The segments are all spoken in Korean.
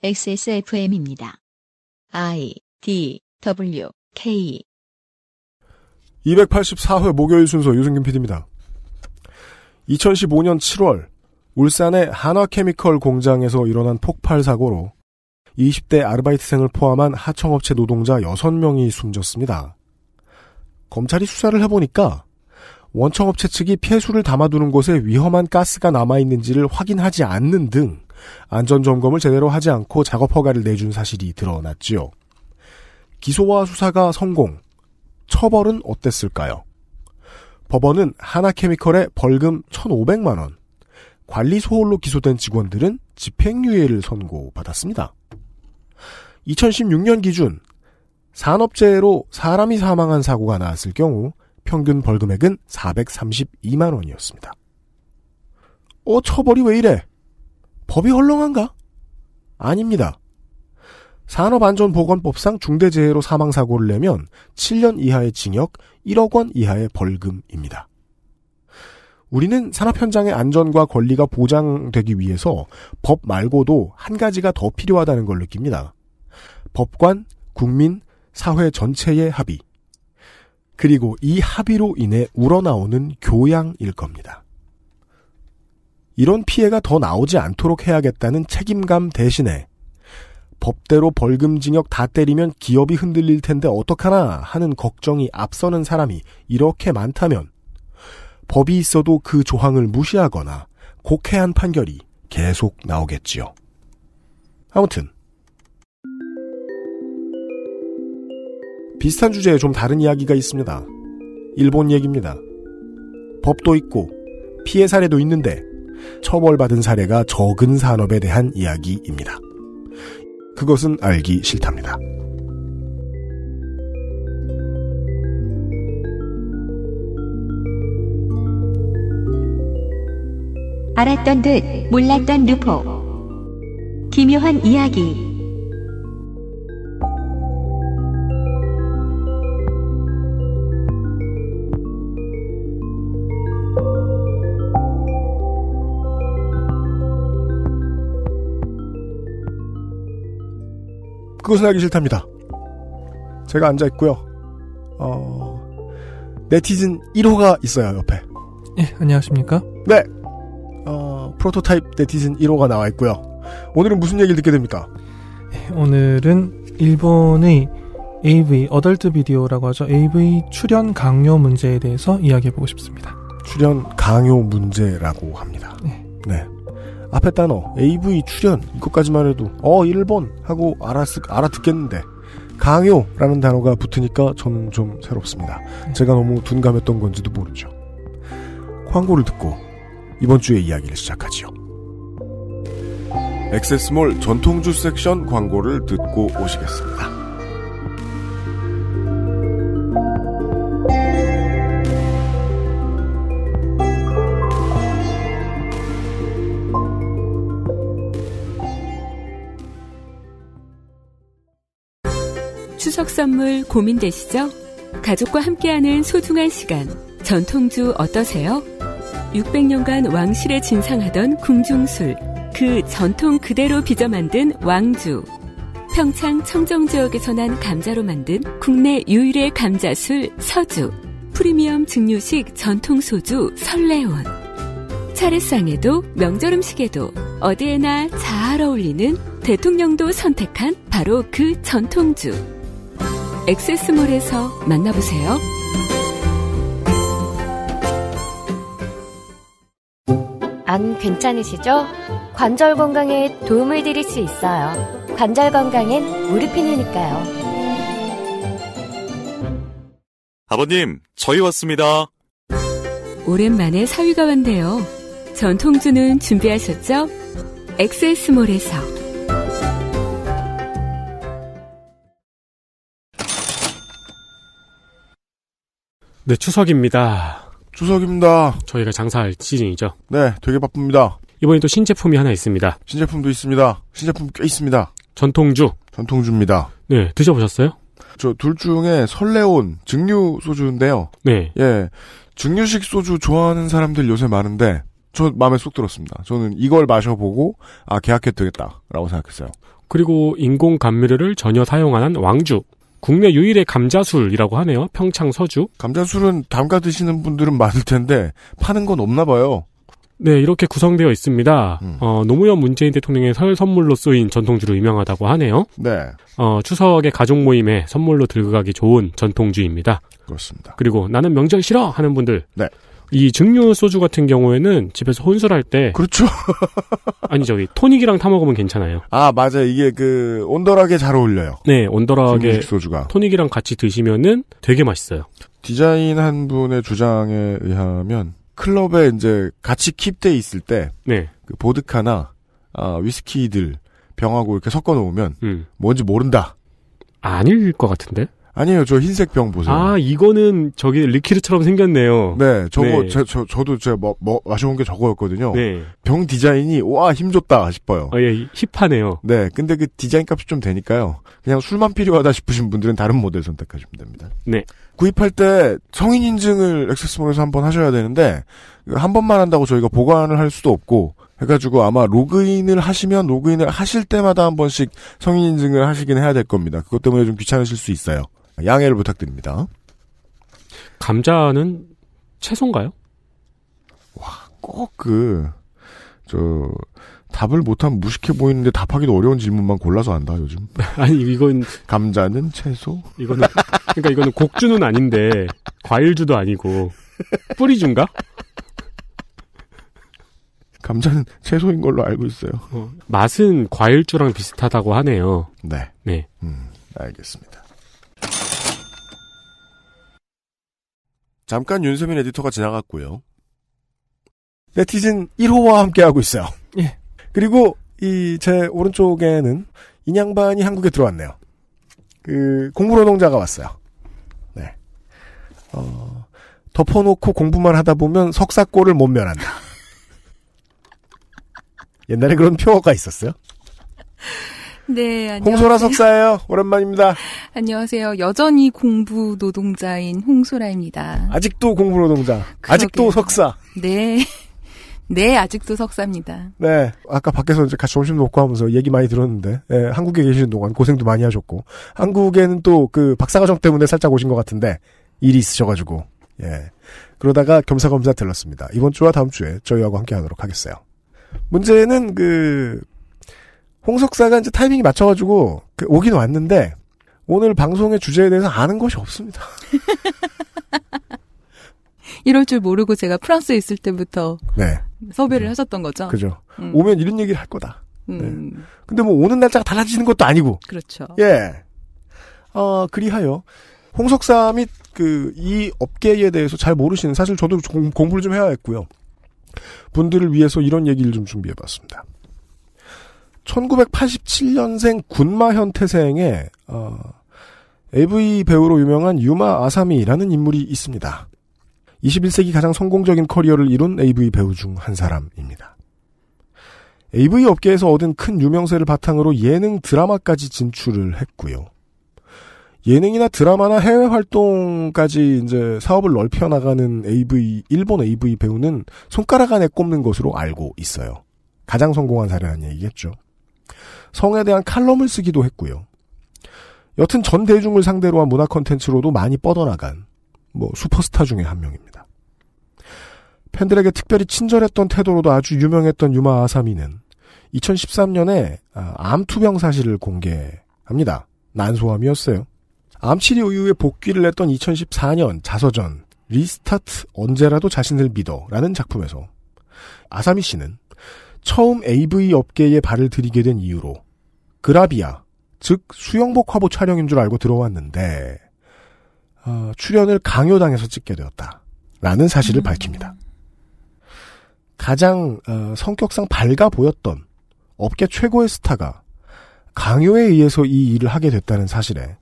XSFM입니다. I D W K 284회 목요일 순서 유승균 PD입니다. 2015년 7월 울산의 한화케미컬 공장에서 일어난 폭발 사고로 20대 아르바이트생을 포함한 하청업체 노동자 6명이 숨졌습니다. 검찰이 수사를 해보니까 원청업체 측이 폐수를 담아두는 곳에 위험한 가스가 남아있는지를 확인하지 않는 등 안전 점검을 제대로 하지 않고 작업 허가를 내준 사실이 드러났지요. 기소와 수사가 성공. 처벌은 어땠을까요? 법원은 하나케미컬의 벌금 1,500만 원, 관리 소홀로 기소된 직원들은 집행유예를 선고받았습니다. 2016년 기준 산업재해로 사람이 사망한 사고가 나왔을 경우 평균 벌금액은 432만 원이었습니다. 어, 처벌이 왜 이래? 법이 헐렁한가? 아닙니다. 산업안전보건법상 중대재해로 사망사고를 내면 7년 이하의 징역, 1억 원 이하의 벌금입니다. 우리는 산업 현장의 안전과 권리가 보장되기 위해서 법 말고도 한 가지가 더 필요하다는 걸 느낍니다. 법관, 국민, 사회 전체의 합의. 그리고 이 합의로 인해 우러나오는 교양일 겁니다. 이런 피해가 더 나오지 않도록 해야겠다는 책임감 대신에 법대로 벌금 징역 다 때리면 기업이 흔들릴 텐데 어떡하나 하는 걱정이 앞서는 사람이 이렇게 많다면 법이 있어도 그 조항을 무시하거나 곡해한 판결이 계속 나오겠지요. 아무튼 비슷한 주제에 좀 다른 이야기가 있습니다. 일본 얘기입니다. 법도 있고 피해 사례도 있는데 처벌받은 사례가 적은 산업에 대한 이야기입니다. 그것은 알기 싫답니다. 알았던 듯 몰랐던 루포 기묘한 이야기 그것은 하기 싫답니다. 제가 앉아 있고요. 어, 네티즌 1호가 있어요 옆에. 예, 안녕하십니까? 네. 어, 프로토타입 네티즌 1호가 나와 있고요. 오늘은 무슨 얘기를 듣게 됩니까? 예, 오늘은 일본의 AV 어덜트 비디오라고 하죠. AV 출연 강요 문제에 대해서 이야기해 보고 싶습니다. 출연 강요 문제라고 합니다. 예. 네. 네. 앞에 단어 AV 출연 이것까지만 해도 어 일본 하고 알았 알아듣겠는데 강요라는 단어가 붙으니까 저는 좀 새롭습니다. 제가 너무 둔감했던 건지도 모르죠. 광고를 듣고 이번 주의 이야기를 시작하지요. 엑세스몰 전통주 섹션 광고를 듣고 오시겠습니다. 추석 선물 고민되시죠? 가족과 함께하는 소중한 시간, 전통주 어떠세요? 600년간 왕실에 진상하던 궁중술, 그 전통 그대로 빚어 만든 왕주. 평창 청정지역에서 난 감자로 만든 국내 유일의 감자술 서주. 프리미엄 증류식 전통 소주 설레온. 차례상에도 명절 음식에도 어디에나 잘 어울리는 대통령도 선택한 바로 그 전통주. 엑세스몰에서 만나보세요. 안 괜찮으시죠? 관절 건강에 도움을 드릴 수 있어요. 관절 건강엔 무릎핀이니까요. 아버님, 저희 왔습니다. 오랜만에 사위가 왔네요. 전통주는 준비하셨죠? 엑세스몰에서 네, 추석입니다. 추석입니다. 저희가 장사할 시즌이죠. 네, 되게 바쁩니다. 이번에 또 신제품이 하나 있습니다. 신제품도 있습니다. 신제품 꽤 있습니다. 전통주. 전통주입니다. 네, 드셔보셨어요? 저 둘 중에 설레온 증류 소주인데요. 네. 예. 증류식 소주 좋아하는 사람들 요새 많은데 저 마음에 쏙 들었습니다. 저는 이걸 마셔보고 아 계약해도 되겠다라고 생각했어요. 그리고 인공 감미료를 전혀 사용 안 한 왕주. 국내 유일의 감자술이라고 하네요. 평창 서주. 감자술은 담가 드시는 분들은 많을 텐데 파는 건 없나 봐요. 네, 이렇게 구성되어 있습니다. 음. 어, 노무현 문재인 대통령의 설 선물로 쓰인 전통주로 유명하다고 하네요. 네. 어, 추석의 가족 모임에 선물로 들고 가기 좋은 전통주입니다. 그렇습니다. 그리고 나는 명절 싫어 하는 분들. 네. 이 증류 소주 같은 경우에는 집에서 혼술할 때 그렇죠. 아니 저기 토닉이랑 타 먹으면 괜찮아요. 아 맞아 이게 그 온더락에 잘 어울려요. 네 온더락에 소주가 토닉이랑 같이 드시면은 되게 맛있어요. 디자인 한 분의 주장에 의하면 클럽에 이제 같이 킵돼 있을 때 네. 그 보드카나 아, 위스키들 병하고 이렇게 섞어 놓으면 음. 뭔지 모른다. 아닐 것 같은데? 아니에요. 저 흰색 병 보세요. 아, 이거는 저기 리퀴드처럼 생겼네요. 네, 저거 네. 저, 저 저도 제 뭐, 뭐 아쉬운 게 저거였거든요. 네. 병 디자인이 와 힘줬다 싶어요. 아, 예, 힙하네요. 네, 근데 그 디자인 값이 좀 되니까요. 그냥 술만 필요하다 싶으신 분들은 다른 모델 선택하시면 됩니다. 네. 구입할 때 성인 인증을 액세스몰에서 한번 하셔야 되는데 한 번만 한다고 저희가 보관을 할 수도 없고 해가지고 아마 로그인을 하시면 로그인을 하실 때마다 한 번씩 성인 인증을 하시긴 해야 될 겁니다. 그것 때문에 좀 귀찮으실 수 있어요. 양해를 부탁드립니다. 감자는 채소인가요? 와, 꼭 그, 저, 답을 못하면 무식해 보이는데 답하기도 어려운 질문만 골라서 한다, 요즘. 아니, 이건. 감자는 채소? 이거는, 그러니까 이거는 곡주는 아닌데, 과일주도 아니고, 뿌리주인가? 감자는 채소인 걸로 알고 있어요. 어, 맛은 과일주랑 비슷하다고 하네요. 네. 네. 음, 알겠습니다. 잠깐 윤세민 에디터가 지나갔고요. 네티즌 1호와 함께하고 있어요. 예. 그리고 이 제 오른쪽에는 인양반이 한국에 들어왔네요. 그공부노동자가 왔어요. 네. 어, 덮어놓고 공부만 하다 보면 석사골을 못 면한다. 옛날에 그런 표어가 있었어요. 네, 안녕하세요. 홍소라 석사예요. 오랜만입니다. 안녕하세요. 여전히 공부 노동자인 홍소라입니다. 아직도 공부 노동자. 그러게요. 아직도 석사. 네. 네, 아직도 석사입니다. 네. 아까 밖에서 이제 같이 점심 먹고 하면서 얘기 많이 들었는데, 예, 한국에 계시는 동안 고생도 많이 하셨고, 한국에는 또 그 박사과정 때문에 살짝 오신 것 같은데, 일이 있으셔가지고, 예. 그러다가 겸사겸사 들렀습니다. 이번 주와 다음 주에 저희하고 함께 하도록 하겠어요. 문제는 그, 홍석사가 이제 타이밍이 맞춰가지고 그 오긴 왔는데 오늘 방송의 주제에 대해서 아는 것이 없습니다. 이럴 줄 모르고 제가 프랑스에 있을 때부터 네. 섭외를 음. 하셨던 거죠. 그죠. 음. 오면 이런 얘기를 할 거다. 네. 음. 네. 근데 뭐 오는 날짜가 달라지는 것도 아니고. 그렇죠. 예. 어, 그리하여 홍석사 및 그 이 업계에 대해서 잘 모르시는 사실 저도 공, 공부를 좀 해야 했고요. 분들을 위해서 이런 얘기를 좀 준비해봤습니다. 1987년생 군마현 태생의 어, AV 배우로 유명한 유마 아사미라는 인물이 있습니다. 21세기 가장 성공적인 커리어를 이룬 AV 배우 중 한 사람입니다. AV 업계에서 얻은 큰 유명세를 바탕으로 예능 드라마까지 진출을 했고요. 예능이나 드라마나 해외 활동까지 이제 사업을 넓혀 나가는 AV 일본 AV 배우는 손가락 안에 꼽는 것으로 알고 있어요. 가장 성공한 사례라는 얘기겠죠. 성에 대한 칼럼을 쓰기도 했고요. 여튼 전 대중을 상대로 한 문화 컨텐츠로도 많이 뻗어나간 뭐 슈퍼스타 중에 한 명입니다. 팬들에게 특별히 친절했던 태도로도 아주 유명했던 유마 아사미는 2013년에 아, 암투병 사실을 공개합니다. 난소암이었어요. 암치료 이후에 복귀를 했던 2014년 자서전 리스타트 언제라도 자신을 믿어라는 작품에서 아사미 씨는 처음 AV 업계에 발을 들이게 된 이유로 그라비아, 즉 수영복 화보 촬영인 줄 알고 들어왔는데 어, 출연을 강요당해서 찍게 되었다. 라는 사실을 음. 밝힙니다. 가장 어, 성격상 밝아 보였던 업계 최고의 스타가 강요에 의해서 이 일을 하게 됐다는 사실에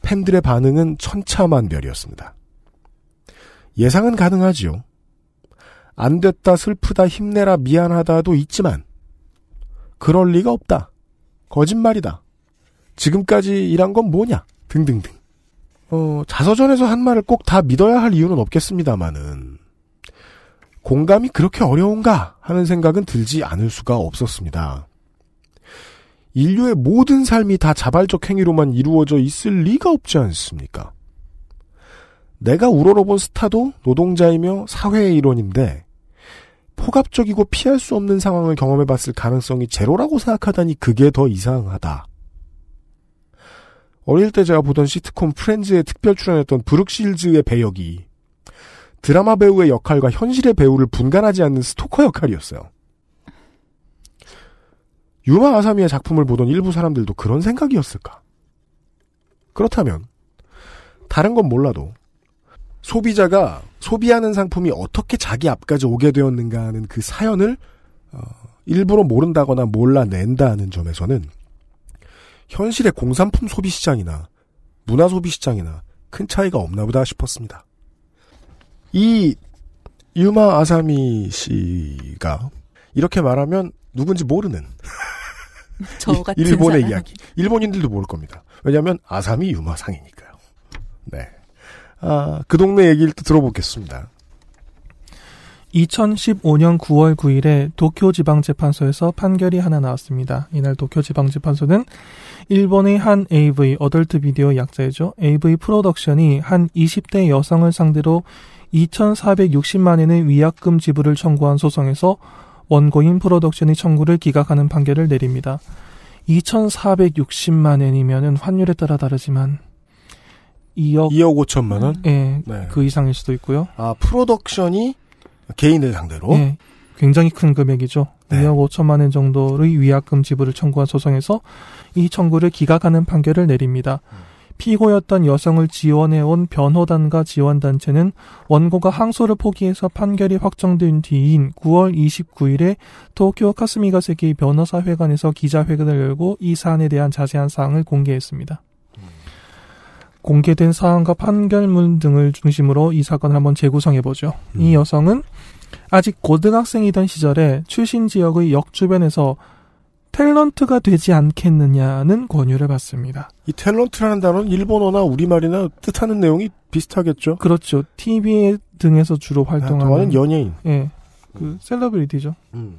팬들의 반응은 천차만별이었습니다. 예상은 가능하지요. 안 됐다, 슬프다, 힘내라, 미안하다도 있지만 그럴 리가 없다. 거짓말이다. 지금까지 일한 건 뭐냐? 등등등. 어, 자서전에서 한 말을 꼭 다 믿어야 할 이유는 없겠습니다만은 공감이 그렇게 어려운가 하는 생각은 들지 않을 수가 없었습니다. 인류의 모든 삶이 다 자발적 행위로만 이루어져 있을 리가 없지 않습니까? 내가 우러러본 스타도 노동자이며 사회의 일원인데 포갑적이고 피할 수 없는 상황을 경험해 봤을 가능성이 제로라고 생각하다니 그게 더 이상하다. 어릴 때 제가 보던 시트콤 프렌즈에 특별 출연했던 브룩실즈의 배역이 드라마 배우의 역할과 현실의 배우를 분간하지 않는 스토커 역할이었어요. 유마 아사미의 작품을 보던 일부 사람들도 그런 생각이었을까? 그렇다면 다른 건 몰라도 소비자가 소비하는 상품이 어떻게 자기 앞까지 오게 되었는가 하는 그 사연을 어, 일부러 모른다거나 몰라낸다는 점에서는 현실의 공산품 소비 시장이나 문화 소비 시장이나 큰 차이가 없나 보다 싶었습니다. 이 유마 아사미 씨가 이렇게 말하면 누군지 모르는 일본의 사람. 이야기. 일본인들도 모를 겁니다. 왜냐하면 아사미 유마상이니까요. 네. 아, 그 동네 얘기를 또 들어보겠습니다. 2015년 9월 9일에 도쿄지방재판소에서 판결이 하나 나왔습니다. 이날 도쿄지방재판소는 일본의 한 AV 어덜트 비디오 약자이죠. AV 프로덕션이 한 20대 여성을 상대로 2,460만 엔의 위약금 지불을 청구한 소송에서 원고인 프로덕션이 청구를 기각하는 판결을 내립니다. 2,460만 엔이면 환율에 따라 다르지만 2억 2억 5천만 원? 예. 네. 그 이상일 수도 있고요. 아, 프로덕션이 개인을 상대로 예. 굉장히 큰 금액이죠. 네. 2억 5천만 원 정도의 위약금 지불을 청구한 소송에서 이 청구를 기각하는 판결을 내립니다. 음. 피고였던 여성을 지원해온 변호단과 지원단체는 원고가 항소를 포기해서 판결이 확정된 뒤인 9월 29일에 도쿄 카스미가세키 변호사회관에서 기자회견을 열고 이 사안에 대한 자세한 사항을 공개했습니다. 공개된 사항과 판결문 등을 중심으로 이 사건을 한번 재구성해 보죠. 음. 이 여성은 아직 고등학생이던 시절에 출신 지역의 역 주변에서 탤런트가 되지 않겠느냐는 권유를 받습니다. 이 탤런트라는 단어는 일본어나 우리말이나 뜻하는 내용이 비슷하겠죠? 그렇죠. TV 등에서 주로 아, 활동하는 아, 연예인. 예. 그 음. 셀러브리티죠. 음.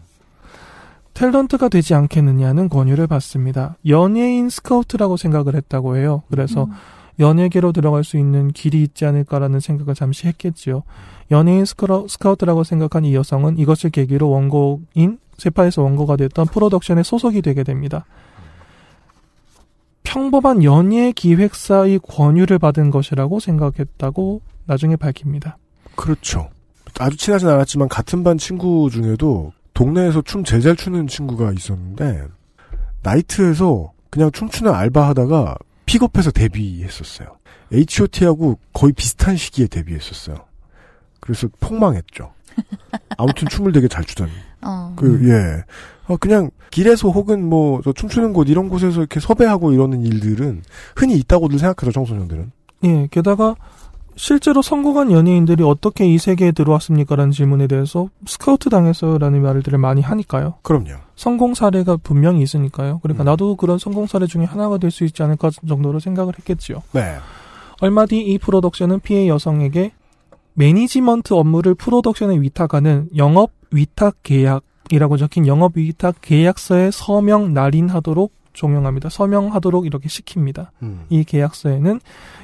탤런트가 되지 않겠느냐는 권유를 받습니다. 연예인 스카우트라고 생각을 했다고 해요. 그래서 음. 연예계로 들어갈 수 있는 길이 있지 않을까라는 생각을 잠시 했겠지요. 연예인 스크러, 스카우트라고 생각한 이 여성은 이것을 계기로 원곡인 세파에서 원고가 됐던 프로덕션의 소속이 되게 됩니다. 평범한 연예 기획사의 권유를 받은 것이라고 생각했다고 나중에 밝힙니다. 그렇죠. 아주 친하진 않았지만 같은 반 친구 중에도 동네에서 춤 제일 잘 추는 친구가 있었는데 나이트에서 그냥 춤추는 알바 하다가 픽업해서 데뷔했었어요. H.O.T.하고 거의 비슷한 시기에 데뷔했었어요. 그래서 폭망했죠. 아무튼 춤을 되게 잘 추던. 어. 그, 예. 어, 그냥 길에서 혹은 뭐, 저 춤추는 곳, 이런 곳에서 이렇게 섭외하고 이러는 일들은 흔히 있다고들 생각하죠, 청소년들은. 예, 게다가 실제로 성공한 연예인들이 어떻게 이 세계에 들어왔습니까? 라는 질문에 대해서 스카우트 당해서 라는 말들을 많이 하니까요. 그럼요. 성공 사례가 분명히 있으니까요. 그러니까 음. 나도 그런 성공 사례 중에 하나가 될 수 있지 않을까 정도로 생각을 했겠지요. 네. 얼마 뒤 이 프로덕션은 피해 여성에게 매니지먼트 업무를 프로덕션에 위탁하는 영업 위탁 계약이라고 적힌 영업 위탁 계약서에 서명 날인하도록 종용합니다. 서명하도록 이렇게 시킵니다. 음. 이 계약서에는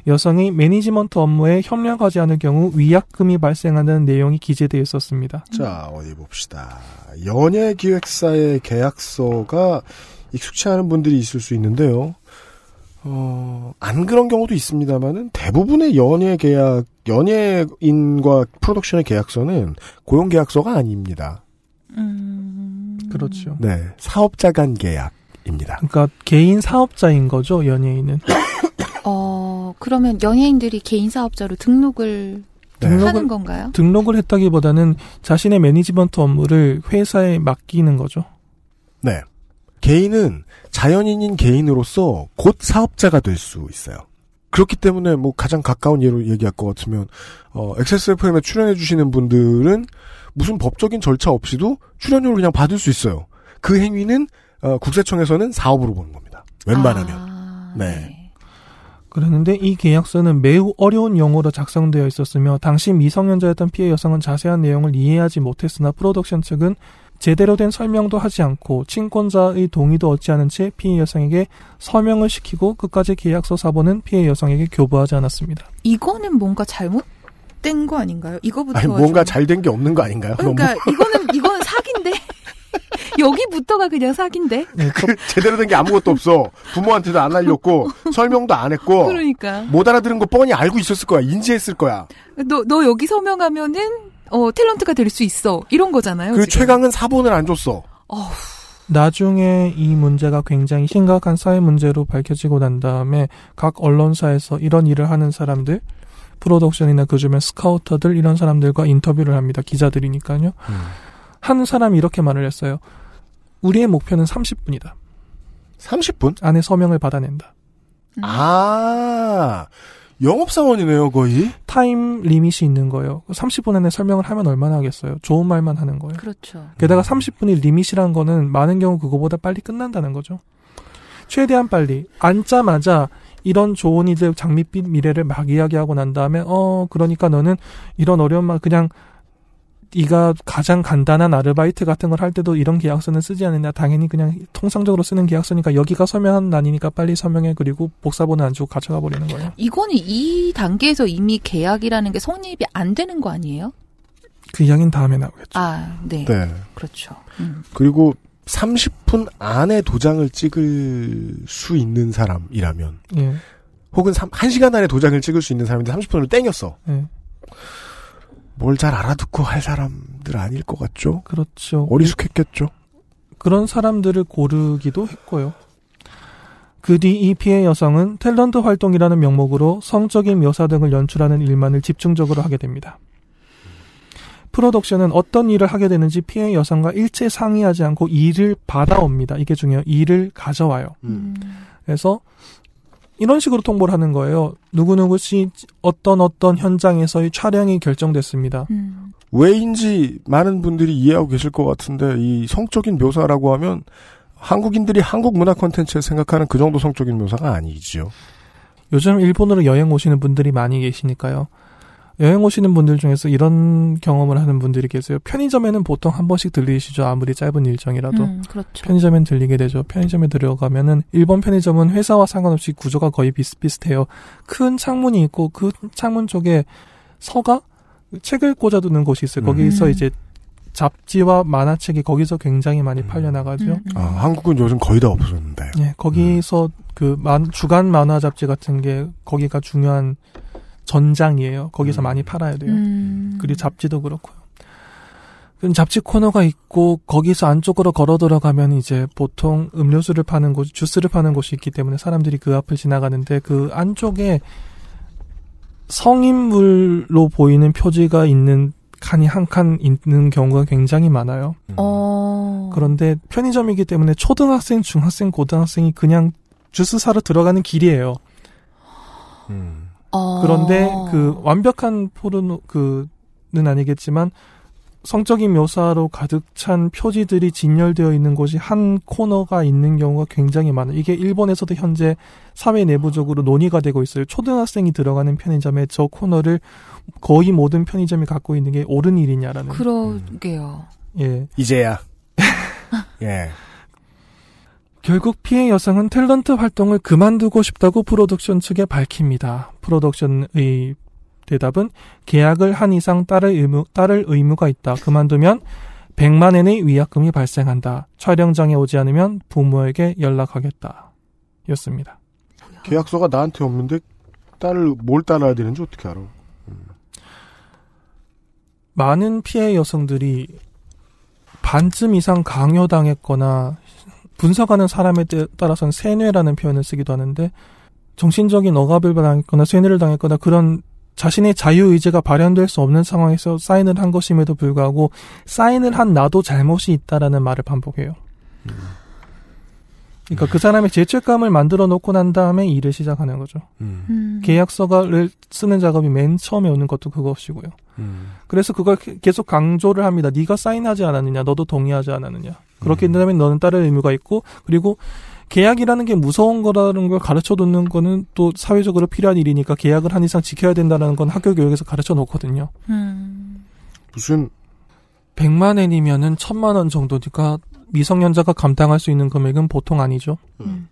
여성이 매니지먼트 업무에 협력하지 않을 경우 위약금이 발생하는 내용이 기재되어 있었습니다. 자, 어디 봅시다. 연예 기획사의 계약서가 익숙치 않은 분들이 있을 수 있는데요. 어, 안 그런 경우도 있습니다만은 대부분의 연예 계약, 연예인과 프로덕션의 계약서는 고용 계약서가 아닙니다. 음... 그렇죠. 네. 사업자 간 계약. 입니다. 그러니까 개인 사업자인 거죠, 연예인은. 어, 그러면 연예인들이 개인 사업자로 등록을 네. 등록을, 하는 건가요? 등록을 했다기보다는 자신의 매니지먼트 업무를 회사에 맡기는 거죠. 네. 개인은 자연인인 개인으로서 곧 사업자가 될 수 있어요. 그렇기 때문에 뭐 가장 가까운 예로 얘기할 것 같으면 어 XSFM에 출연해 주시는 분들은 무슨 법적인 절차 없이도 출연료를 그냥 받을 수 있어요. 그 행위는 어, 국세청에서는 사업으로 보는 겁니다. 웬만하면. 아... 네. 네. 그랬는데 이 계약서는 매우 어려운 용어로 작성되어 있었으며 당시 미성년자였던 피해 여성은 자세한 내용을 이해하지 못했으나 프로덕션 측은 제대로 된 설명도 하지 않고 친권자의 동의도 얻지 않은 채 피해 여성에게 서명을 시키고 끝까지 계약서 사본은 피해 여성에게 교부하지 않았습니다. 이거는 뭔가 잘못 된거 아닌가요? 이거부터 아니, 뭔가 좀... 잘된 게 없는 거 아닌가요? 그러니까 너무... 이거는 이건 사기인데 여기부터가 그냥 사기인데. 네, 그 제대로 된 게 아무것도 없어. 부모한테도 안 알렸고 설명도 안 했고. 그러니까. 못 알아들은 거 뻔히 알고 있었을 거야. 인지했을 거야. 너 너 여기 서명하면은 어 탤런트가 될 수 있어. 이런 거잖아요. 그 지금. 최강은 사본을 안 줬어. 어후. 나중에 이 문제가 굉장히 심각한 사회 문제로 밝혀지고 난 다음에 각 언론사에서 이런 일을 하는 사람들 프로덕션이나 그 주변 스카우터들 이런 사람들과 인터뷰를 합니다. 기자들이니까요. 음. 한 사람이 이렇게 말을 했어요. 우리의 목표는 30분이다. 30분? 안에 서명을 받아낸다. 음. 아, 영업사원이네요, 거의? 타임 리밋이 있는 거예요. 30분 그 안에 설명을 하면 얼마나 하겠어요? 좋은 말만 하는 거예요. 그렇죠. 게다가 30분이 리밋이란 거는 많은 경우 그거보다 빨리 끝난다는 거죠. 최대한 빨리. 앉자마자 이런 좋은 이제 장밋빛 미래를 막 이야기하고 난 다음에, 어, 그러니까 너는 이런 어려운 말 그냥 네가 가장 간단한 아르바이트 같은 걸 할 때도 이런 계약서는 쓰지 않느냐 당연히 그냥 통상적으로 쓰는 계약서니까 여기가 서명한 난이니까 빨리 서명해 그리고 복사본은 안 주고 가져가 버리는 거예요. 이거는 이 단계에서 이미 계약이라는 게 성립이 안 되는 거 아니에요? 그 이야기는 다음에 나오겠죠. 아, 네. 네. 그렇죠. 음. 그리고 30분 안에 도장을 찍을 수 있는 사람이라면 예. 혹은 3, 1시간 안에 도장을 찍을 수 있는 사람인데 30분으로 땡겼어. 예. 뭘잘 알아듣고 할 사람들 아닐 것 같죠? 그렇죠. 어리숙했겠죠? 그런 사람들을 고르기도 했고요. 그 뒤 이 피해 여성은 탤런트 활동이라는 명목으로 성적인 묘사 등을 연출하는 일만을 집중적으로 하게 됩니다. 프로덕션은 어떤 일을 하게 되는지 피해 여성과 일체 상의하지 않고 일을 받아옵니다. 이게 중요해요. 일을 가져와요. 음. 음. 그래서 이런 식으로 통보를 하는 거예요. 누구누구 씨 어떤 어떤 현장에서의 촬영이 결정됐습니다. 음. 왜인지 많은 분들이 이해하고 계실 것 같은데 이 성적인 묘사라고 하면 한국인들이 한국 문화 콘텐츠에 생각하는 그 정도 성적인 묘사가 아니지요 요즘 일본으로 여행 오시는 분들이 많이 계시니까요. 여행 오시는 분들 중에서 이런 경험을 하는 분들이 계세요. 편의점에는 보통 한 번씩 들리시죠. 아무리 짧은 일정이라도. 음, 그렇죠. 편의점엔 들리게 되죠. 편의점에 들어가면은 일본 편의점은 회사와 상관없이 구조가 거의 비슷비슷해요. 큰 창문이 있고 그 창문 쪽에 서가 책을 꽂아두는 곳이 있어요. 거기서 음. 이제 잡지와 만화책이 거기서 굉장히 많이 음. 팔려나가죠. 음, 음. 아, 한국은 요즘 거의 다 없었는데. 네, 거기서 음. 그 만, 주간 만화 잡지 같은 게 거기가 중요한 전장이에요. 거기서 음. 많이 팔아야 돼요. 음. 그리고 잡지도 그렇고요. 그럼 잡지 코너가 있고 거기서 안쪽으로 걸어 들어가면 이제 보통 음료수를 파는 곳, 주스를 파는 곳이 있기 때문에 사람들이 그 앞을 지나가는데 그 안쪽에 성인물로 보이는 표지가 있는 칸이 한 칸 있는 경우가 굉장히 많아요. 음. 어. 그런데 편의점이기 때문에 초등학생, 중학생, 고등학생이 그냥 주스 사러 들어가는 길이에요. 음. 그런데 어. 그 완벽한 포르노 그는 아니겠지만 성적인 묘사로 가득 찬 표지들이 진열되어 있는 곳이 한 코너가 있는 경우가 굉장히 많아요. 이게 일본에서도 현재 사회 내부적으로 논의가 되고 있어요. 초등학생이 들어가는 편의점에 저 코너를 거의 모든 편의점이 갖고 있는 게 옳은 일이냐라는. 그러게요. 예. 이제야. 예. 결국 피해 여성은 탤런트 활동을 그만두고 싶다고 프로덕션 측에 밝힙니다. 프로덕션의 대답은 계약을 한 이상 따를 의무 따를 의무가 있다. 그만두면 100만 엔의 위약금이 발생한다. 촬영장에 오지 않으면 부모에게 연락하겠다. 였습니다. 계약서가 나한테 없는데 딸을 뭘 따라야 되는지 어떻게 알아? 음. 많은 피해 여성들이 반쯤 이상 강요당했거나 분석하는 사람에 따라서는 세뇌라는 표현을 쓰기도 하는데 정신적인 억압을 당했거나 세뇌를 당했거나 그런 자신의 자유 의지가 발현될 수 없는 상황에서 사인을 한 것임에도 불구하고 사인을 한 나도 잘못이 있다라는 말을 반복해요. 그러니까 그 사람의 죄책감을 만들어 놓고 난 다음에 일을 시작하는 거죠. 음. 음. 계약서를 가 쓰는 작업이 맨 처음에 오는 것도 그것이고요. 음. 그래서 그걸 계속 강조를 합니다. 네가 사인하지 않았느냐, 너도 동의하지 않았느냐. 그렇게 음. 된다면 너는 따를 의무가 있고 그리고 계약이라는 게 무서운 거라는 걸 가르쳐 놓는 거는 또 사회적으로 필요한 일이니까 계약을 한 이상 지켜야 된다는 건 학교 교육에서 가르쳐 놓거든요. 음. 무슨 100만 엔이면은 1000만 원 정도니까 미성년자가 감당할 수 있는 금액은 보통 아니죠. 음.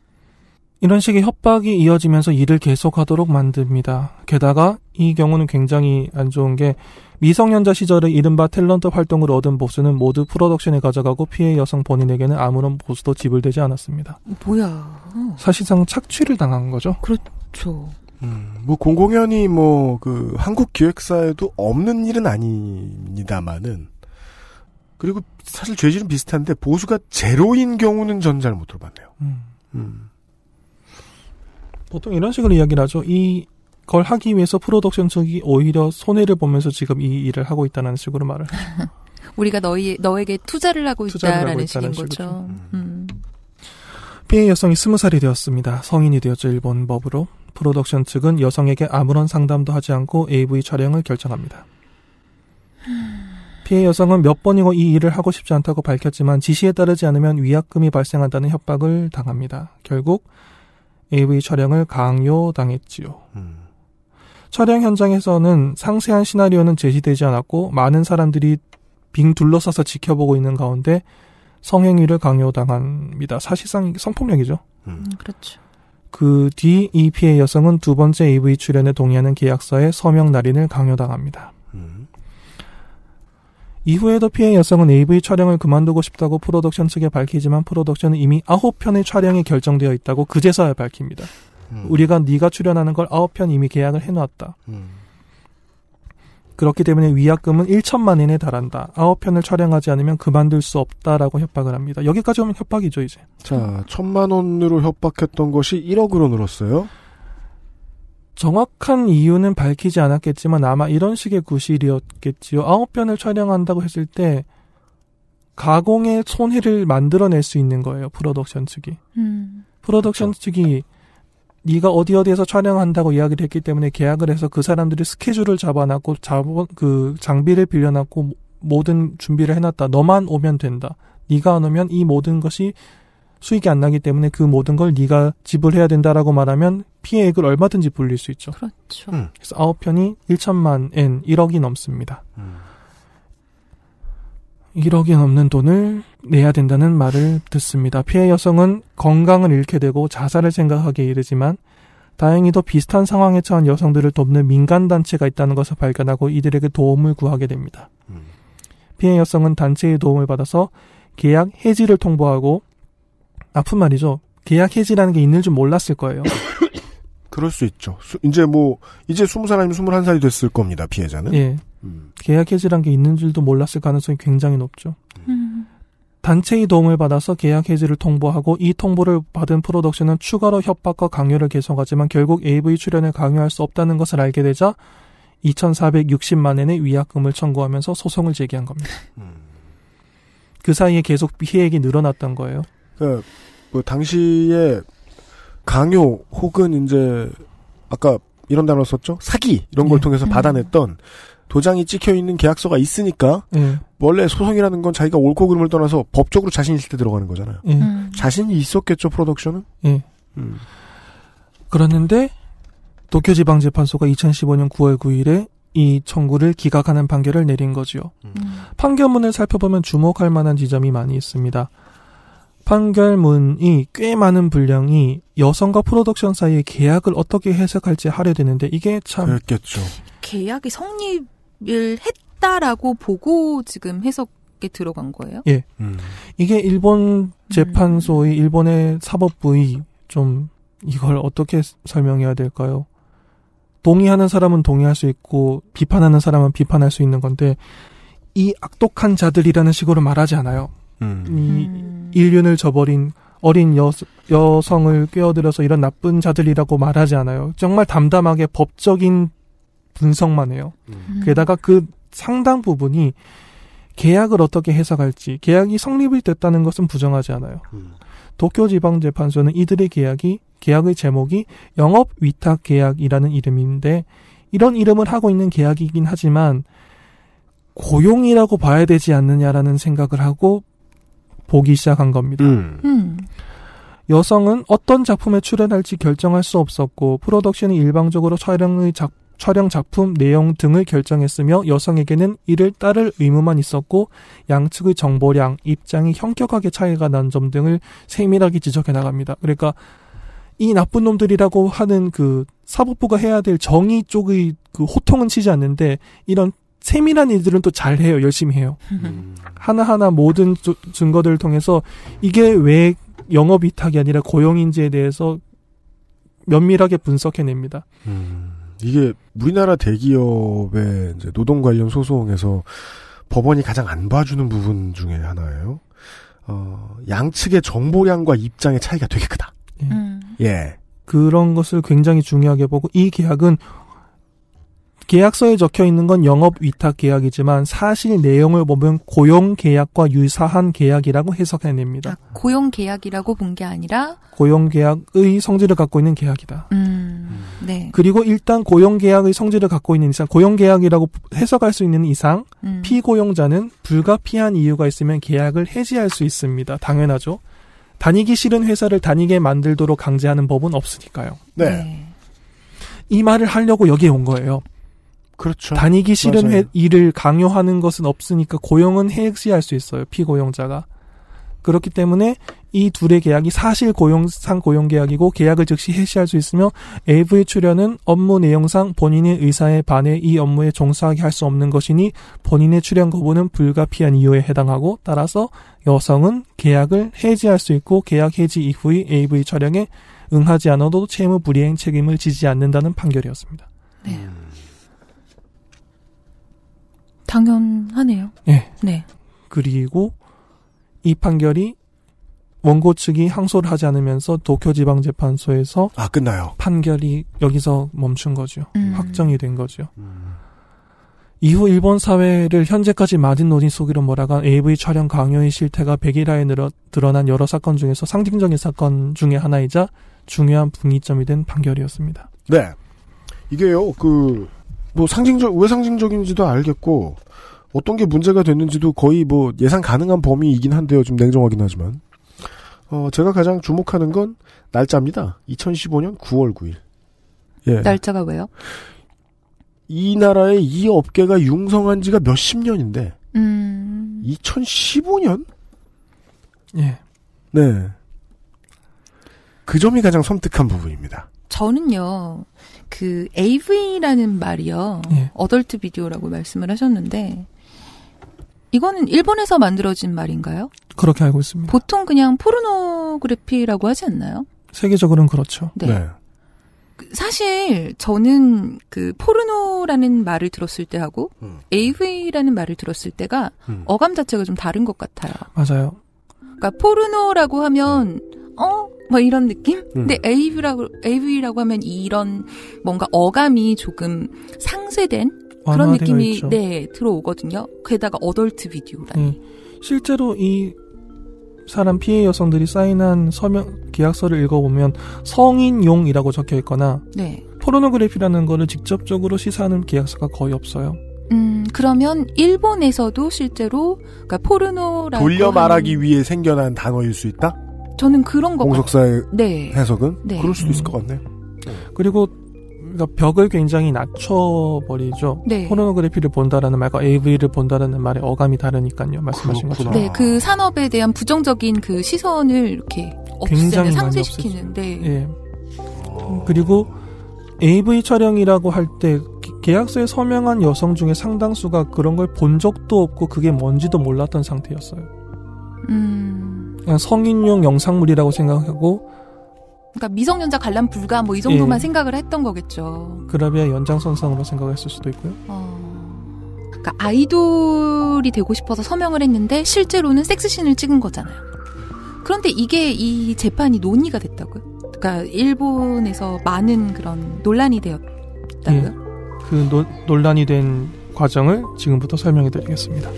이런 식의 협박이 이어지면서 일을 계속하도록 만듭니다. 게다가 이 경우는 굉장히 안 좋은 게 미성년자 시절에 이른바 탤런트 활동으로 얻은 보수는 모두 프로덕션에 가져가고 피해 여성 본인에게는 아무런 보수도 지불되지 않았습니다. 뭐야. 사실상 착취를 당한 거죠. 그렇죠. 음, 뭐 공공연히 뭐 그 한국 기획사에도 없는 일은 아닙니다만은 그리고 사실 죄질은 비슷한데 보수가 제로인 경우는 전 잘 못 들어봤네요. 음. 음. 보통 이런 식으로 이야기를 하죠. 이걸 하기 위해서 프로덕션 측이 오히려 손해를 보면서 지금 이 일을 하고 있다는 식으로 말을. 우리가 너희 너에게 투자를 하고 있다라는 하고 식인 거죠. 거죠. 음. 음. 피해 여성이 스무 살이 되었습니다. 성인이 되었죠 일본 법으로. 프로덕션 측은 여성에게 아무런 상담도 하지 않고 AV 촬영을 결정합니다. 피해 여성은 몇 번이고 이 일을 하고 싶지 않다고 밝혔지만 지시에 따르지 않으면 위약금이 발생한다는 협박을 당합니다. 결국 AV 촬영을 강요당했지요. 음. 촬영 현장에서는 상세한 시나리오는 제시되지 않았고 많은 사람들이 빙 둘러싸서 지켜보고 있는 가운데 성행위를 강요당합니다. 사실상 성폭력이죠. 음. 음 그렇죠. 그뒤이 피해 여성은 두 번째 AV 출연에 동의하는 계약서에 서명 날인을 강요당합니다. 이후에도 피해 여성은 AV 촬영을 그만두고 싶다고 프로덕션 측에 밝히지만 프로덕션은 이미 아홉 편의 촬영이 결정되어 있다고 그제서야 밝힙니다. 음. 우리가 네가 출연하는 걸 아홉 편 이미 계약을 해놓았다. 음. 그렇기 때문에 위약금은 1천만 엔에 달한다. 아홉 편을 촬영하지 않으면 그만둘 수 없다라고 협박을 합니다. 여기까지 오면 협박이죠, 이제. 자, 천만 원으로 협박했던 것이 1억으로 늘었어요. 정확한 이유는 밝히지 않았겠지만 아마 이런 식의 구실이었겠지요. 아홉 편을 촬영한다고 했을 때 가공의 손해를 만들어낼 수 있는 거예요. 프로덕션 측이. 음. 프로덕션 그렇죠. 측이 네가 어디 어디에서 촬영한다고 이야기를 했기 때문에 계약을 해서 그 사람들이 스케줄을 잡아놨고 그 장비를 빌려놨고 모든 준비를 해놨다. 너만 오면 된다. 네가 안 오면 이 모든 것이 수익이 안 나기 때문에 그 모든 걸 네가 지불해야 된다라고 말하면 피해액을 얼마든지 불릴 수 있죠. 그렇죠. 음. 그래서 아홉 편이 1천만 엔 1억이 넘습니다. 음. 1억이 넘는 돈을 내야 된다는 말을 듣습니다. 피해 여성은 건강을 잃게 되고 자살을 생각하기에 이르지만 다행히도 비슷한 상황에 처한 여성들을 돕는 민간단체가 있다는 것을 발견하고 이들에게 도움을 구하게 됩니다. 음. 피해 여성은 단체의 도움을 받아서 계약 해지를 통보하고 아픈 말이죠. 계약 해지라는 게 있는 줄 몰랐을 거예요. 그럴 수 있죠. 수, 이제 뭐 이제 스무 살 아니면 스물한 살이 됐을 겁니다. 피해자는. 예. 음. 계약 해지란 게 있는 줄도 몰랐을 가능성이 굉장히 높죠. 음. 단체의 도움을 받아서 계약 해지를 통보하고 이 통보를 받은 프로덕션은 추가로 협박과 강요를 계속하지만 결국 AV 출연을 강요할 수 없다는 것을 알게 되자 2,460만 엔의 위약금을 청구하면서 소송을 제기한 겁니다. 음. 그 사이에 계속 피해액이 늘어났던 거예요. 그, 뭐 당시에 강요 혹은 이제 아까 이런 단어 썼죠? 사기 이런 걸 예. 통해서 음. 받아냈던 도장이 찍혀 있는 계약서가 있으니까 예. 원래 소송이라는 건 자기가 옳고 그름을 떠나서 법적으로 자신 있을 때 들어가는 거잖아요. 예. 음. 자신이 있었겠죠 프로덕션은. 예. 음. 그러는데 도쿄지방재판소가 2015년 9월 9일에 이 청구를 기각하는 판결을 내린 거지요. 음. 판결문을 살펴보면 주목할 만한 지점이 많이 있습니다. 판결문이 꽤 많은 분량이 여성과 프로덕션 사이의 계약을 어떻게 해석할지 하려되는데 이게 참 그랬겠죠. 계약이 성립을 했다라고 보고 지금 해석에 들어간 거예요? 예. 음. 이게 일본 음. 재판소의 일본의 사법부의 좀 이걸 어떻게 설명해야 될까요? 동의하는 사람은 동의할 수 있고 비판하는 사람은 비판할 수 있는 건데 이 악독한 자들이라는 식으로 말하지 않아요. 음. 이 음. 인륜을 저버린 어린 여, 여성을 꿰어들여서 이런 나쁜 자들이라고 말하지 않아요. 정말 담담하게 법적인 분석만 해요. 음. 게다가 그 상당 부분이 계약을 어떻게 해석할지, 계약이 성립이 됐다는 것은 부정하지 않아요. 음. 도쿄지방재판소는 이들의 계약이, 계약의 제목이 영업위탁계약이라는 이름인데, 이런 이름을 하고 있는 계약이긴 하지만, 고용이라고 봐야 되지 않느냐라는 생각을 하고 보기 시작한 겁니다. 음. 음. 여성은 어떤 작품에 출연할지 결정할 수 없었고 프로덕션이 일방적으로 촬영의 작, 촬영 작품 내용 등을 결정했으며 여성에게는 이를 따를 의무만 있었고 양측의 정보량, 입장이 현격하게 차이가 난 점 등을 세밀하게 지적해 나갑니다. 그러니까 이 나쁜 놈들이라고 하는 그 사법부가 해야 될 정의 쪽의 그 호통은 치지 않는데 이런 세밀한 일들은 또 잘해요. 열심히 해요. 음. 하나하나 모든 조, 증거들을 통해서 이게 왜 영업 이탁이 아니라 고용인지에 대해서 면밀하게 분석해냅니다. 음. 이게 우리나라 대기업의 이제 노동 관련 소송에서 법원이 가장 안 봐주는 부분 중에 하나예요. 어, 양측의 정보량과 입장의 차이가 되게 크다. 음. 예. 그런 것을 굉장히 중요하게 보고 이 계약은 계약서에 적혀 있는 건 영업 위탁 계약이지만 사실 내용을 보면 고용 계약과 유사한 계약이라고 해석해냅니다. 아, 고용 계약이라고 본 게 아니라 고용 계약의 성질을 갖고 있는 계약이다. 음, 음, 네. 그리고 일단 고용 계약의 성질을 갖고 있는 이상 고용 계약이라고 해석할 수 있는 이상 음. 피고용자는 불가피한 이유가 있으면 계약을 해지할 수 있습니다. 당연하죠. 다니기 싫은 회사를 다니게 만들도록 강제하는 법은 없으니까요. 네. 네. 이 말을 하려고 여기에 온 거예요. 그렇죠. 다니기 싫은 회, 일을 강요하는 것은 없으니까 고용은 해지할 수 있어요. 피고용자가. 그렇기 때문에 이 둘의 계약이 사실 고용상 고용 계약이고 계약을 즉시 해시할 수 있으며 AV 출연은 업무 내용상 본인의 의사에 반해 이 업무에 종사하게 할 수 없는 것이니 본인의 출연 거부는 불가피한 이유에 해당하고 따라서 여성은 계약을 해지할 수 있고 계약 해지 이후의 AV 촬영에 응하지 않아도 채무 불이행 책임을 지지 않는다는 판결이었습니다. 네. 당연하네요. 예. 네. 그리고 이 판결이 원고 측이 항소를 하지 않으면서 도쿄지방재판소에서 아 끝나요. 판결이 여기서 멈춘 거죠. 음. 확정이 된 거죠. 음. 이후 일본 사회를 현재까지 마딘노니 속이로 몰아간 AV 촬영 강요의 실태가 백일화에 드러난 여러 사건 중에서 상징적인 사건 중의 하나이자 중요한 분기점이 된 판결이었습니다. 네. 이게요, 그, 뭐 상징적 왜 상징적인지도 알겠고 어떤 게 문제가 됐는지도 거의 뭐 예상 가능한 범위이긴 한데요. 좀 냉정하긴 하지만 어, 제가 가장 주목하는 건 날짜입니다. 2015년 9월 9일. 예. 날짜가 왜요? 이 나라의 이 업계가 융성한 지가 몇 십 년인데 음... 2015년? 예. 네. 그 점이 가장 섬뜩한 부분입니다. 저는요. 그 AV라는 말이요. 예. 어덜트 비디오라고 말씀을 하셨는데 이거는 일본에서 만들어진 말인가요? 그렇게 알고 있습니다. 보통 그냥 포르노그래피라고 하지 않나요? 세계적으로는 그렇죠. 네. 네. 그 사실 저는 그 포르노라는 말을 들었을 때하고 음. AV라는 말을 들었을 때가 음. 어감 자체가 좀 다른 것 같아요. 맞아요. 그러니까 포르노라고 하면 음. 어? 뭐 이런 느낌? 음. 근데 AV라고, AV라고 하면 이런 뭔가 어감이 조금 상쇄된 그런 느낌이 있죠. 네 들어오거든요. 게다가 어덜트 비디오라니. 네. 실제로 이 사람 피해 여성들이 사인한 서명 계약서를 읽어보면 성인용이라고 적혀 있거나 네. 포르노그래피라는 거를 직접적으로 시사하는 계약서가 거의 없어요. 음 그러면 일본에서도 실제로 그러니까 포르노라고 돌려 말하기 위해 생겨난 단어일 수 있다. 저는 그런 거 공석사의 같... 네. 해석은 네. 그럴 수도 있을 음. 것 같네요. 네. 그리고 그러니까 벽을 굉장히 낮춰버리죠. 네. 포르노그래피를 본다라는 말과 AV를 본다라는 말의 어감이 다르니까요. 말씀하신 그렇구나. 것처럼. 네, 그 산업에 대한 부정적인 그 시선을 이렇게 굉장히 상쇄시키는. 네. 예. 그리고 AV 촬영이라고 할 때 계약서에 서명한 여성 중에 상당수가 그런 걸 본 적도 없고 그게 뭔지도 몰랐던 상태였어요. 음. 그냥 성인용 영상물이라고 생각하고 그러니까 미성년자 관람 불가 뭐 이 정도만 예. 생각을 했던 거겠죠. 그라비아 연장선상으로 생각했을 수도 있고요. 어... 그러니까 아이돌이 되고 싶어서 서명을 했는데 실제로는 섹스신을 찍은 거잖아요. 그런데 이게 이 재판이 논의가 됐다고요? 그러니까 일본에서 많은 그런 논란이 되었다고요? 예. 그 노, 논란이 된 과정을 지금부터 설명해 드리겠습니다.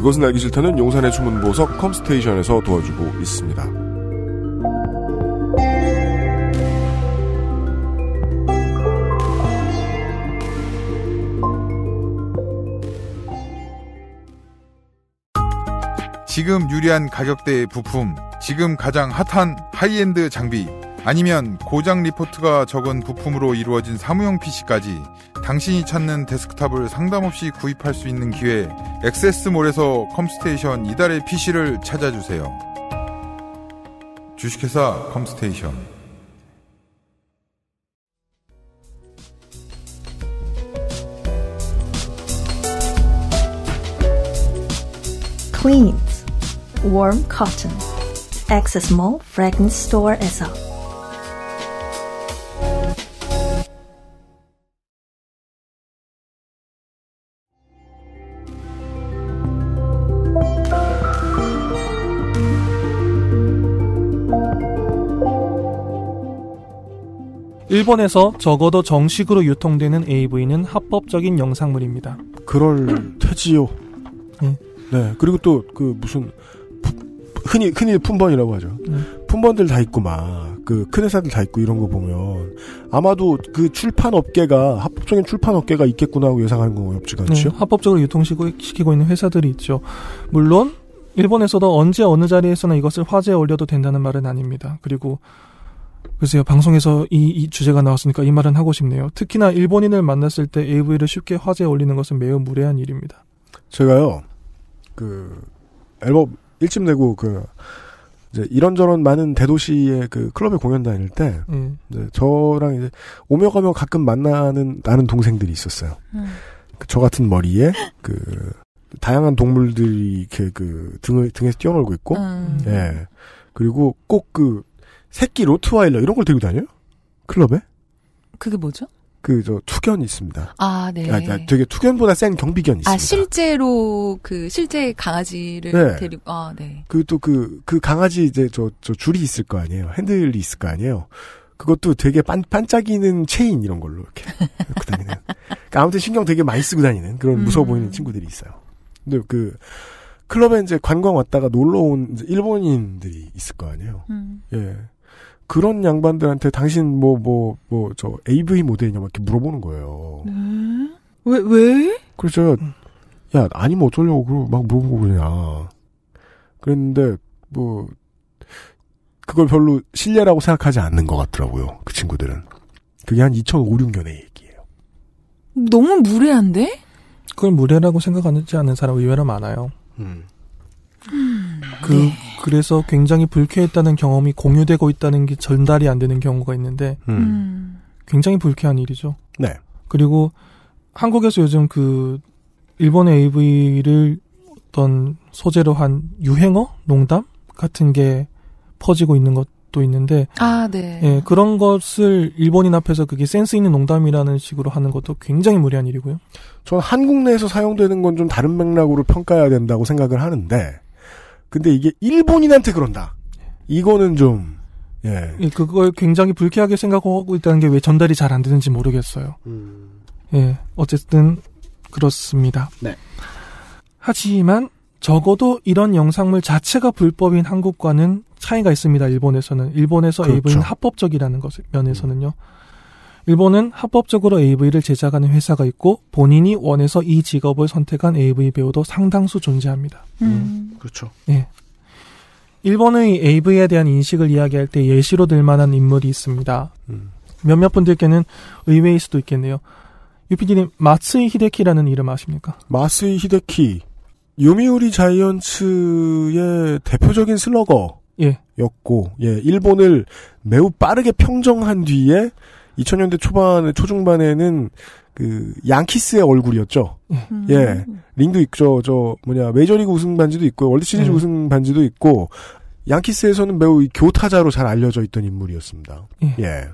그것은 알기 싫다는 용산의 숨은 보석 컴스테이션에서 도와주고 있습니다. 지금 유리한 가격대의 부품, 지금 가장 핫한 하이엔드 장비 아니면 고장 리포트가 적은 부품으로 이루어진 사무용 PC까지 당신이 찾는 데스크탑을 상담 없이 구입할 수 있는 기회 액세스몰에서 컴스테이션 이달의 PC를 찾아주세요. 주식회사 컴스테이션 Cleans Warm Cotton Access Mall Fragrance Store에서 일본에서 적어도 정식으로 유통되는 AV는 합법적인 영상물입니다. 그럴 테지요. 네. 예. 네. 그리고 또 그 무슨 부, 흔히 흔히 품번이라고 하죠. 네. 품번들 다 있고 막그 큰 회사들 다 있고 이런 거 보면 아마도 그 출판 업계가 합법적인 출판 업계가 있겠구나 하고 예상하는 건 없지가 않죠. 네, 그렇죠? 합법적으로 유통시키고 있는 회사들이 있죠. 물론 일본에서도 언제 어느 자리에서나 이것을 화제에 올려도 된다는 말은 아닙니다. 그리고 글쎄요, 방송에서 이, 이, 주제가 나왔으니까 이 말은 하고 싶네요. 특히나 일본인을 만났을 때 AV를 쉽게 화제에 올리는 것은 매우 무례한 일입니다. 제가요, 그, 앨범 1집 내고 그, 이제 이런저런 많은 대도시의 그 클럽에 공연 다닐 때, 음. 이제 저랑 이제 오며 가며 가끔 만나는 나는 동생들이 있었어요. 음. 그 저 같은 머리에 그, 다양한 동물들이 이렇게 그 등을, 등에서 뛰어놀고 있고, 음. 예. 그리고 꼭그 새끼 로트와일러 이런 걸 들고 다녀요? 클럽에? 그게 뭐죠? 그 저 투견이 있습니다. 아, 네. 아, 아, 되게 투견보다 센 경비견이 아, 있습니다. 아, 실제로 그 실제 강아지를 네. 데리고 아, 네. 그또그그 그, 그 강아지 이제 저 저 줄이 있을 거 아니에요. 핸들이 있을 거 아니에요. 그것도 되게 반, 반짝이는 체인 이런 걸로 이렇게 그 다니는. 그러니까 아무튼 신경 되게 많이 쓰고 다니는 그런 음. 무서워 보이는 친구들이 있어요. 근데 그 클럽에 이제 관광 왔다가 놀러 온 일본인들이 있을 거 아니에요. 음. 예. 그런 양반들한테 당신 뭐 뭐 뭐 저 AV 모델이냐 막 이렇게 물어보는 거예요. 네? 왜 왜? 그래서 제야 음. 아니면 어쩌려고 그막 물어보고 그냥 그랬는데 뭐 그걸 별로 신뢰라고 생각하지 않는 것 같더라고요. 그 친구들은 그게 한 2005, 6년의 얘기예요. 너무 무례한데? 그걸 무례라고 생각하지 않는 사람 의외로 많아요. 음. 음. 그 네. 그래서 굉장히 불쾌했다는 경험이 공유되고 있다는 게 전달이 안 되는 경우가 있는데 음. 음. 굉장히 불쾌한 일이죠. 네. 그리고 한국에서 요즘 그 일본의 AV를 어떤 소재로 한 유행어, 농담 같은 게 퍼지고 있는 것도 있는데 아, 네. 예, 그런 것을 일본인 앞에서 그게 센스 있는 농담이라는 식으로 하는 것도 굉장히 무리한 일이고요. 저는 한국 내에서 사용되는 건 좀 다른 맥락으로 평가해야 된다고 생각을 하는데 근데 이게 일본인한테 그런다. 이거는 좀 예. 예 그, 그걸 굉장히 불쾌하게 생각하고 있다는 게 왜 전달이 잘 안 되는지 모르겠어요. 음. 예, 어쨌든 그렇습니다. 네. 하지만 적어도 이런 영상물 자체가 불법인 한국과는 차이가 있습니다. 일본에서는 일본에서 그렇죠. AV는 합법적이라는 것 면에서는요. 음. 일본은 합법적으로 AV를 제작하는 회사가 있고 본인이 원해서 이 직업을 선택한 AV 배우도 상당수 존재합니다. 음. 음 그렇죠. 예. 일본의 AV에 대한 인식을 이야기할 때 예시로 들 만한 인물이 있습니다. 음. 몇몇 분들께는 의외일 수도 있겠네요. 유피디님, 마츠이 히데키라는 이름 아십니까? 마츠이 히데키. 요미우리 자이언츠의 대표적인 슬러거였고, 예, 예 일본을 매우 빠르게 평정한 뒤에 2000년대 초반에 초중반에는 그 양키스의 얼굴이었죠. 음. 예, 링도 있죠. 저 뭐냐 메이저리그 우승 반지도 있고 월드 시리즈 음. 예. 우승 반지도 있고 양키스에서는 매우 교타자로 잘 알려져 있던 인물이었습니다. 예. 예.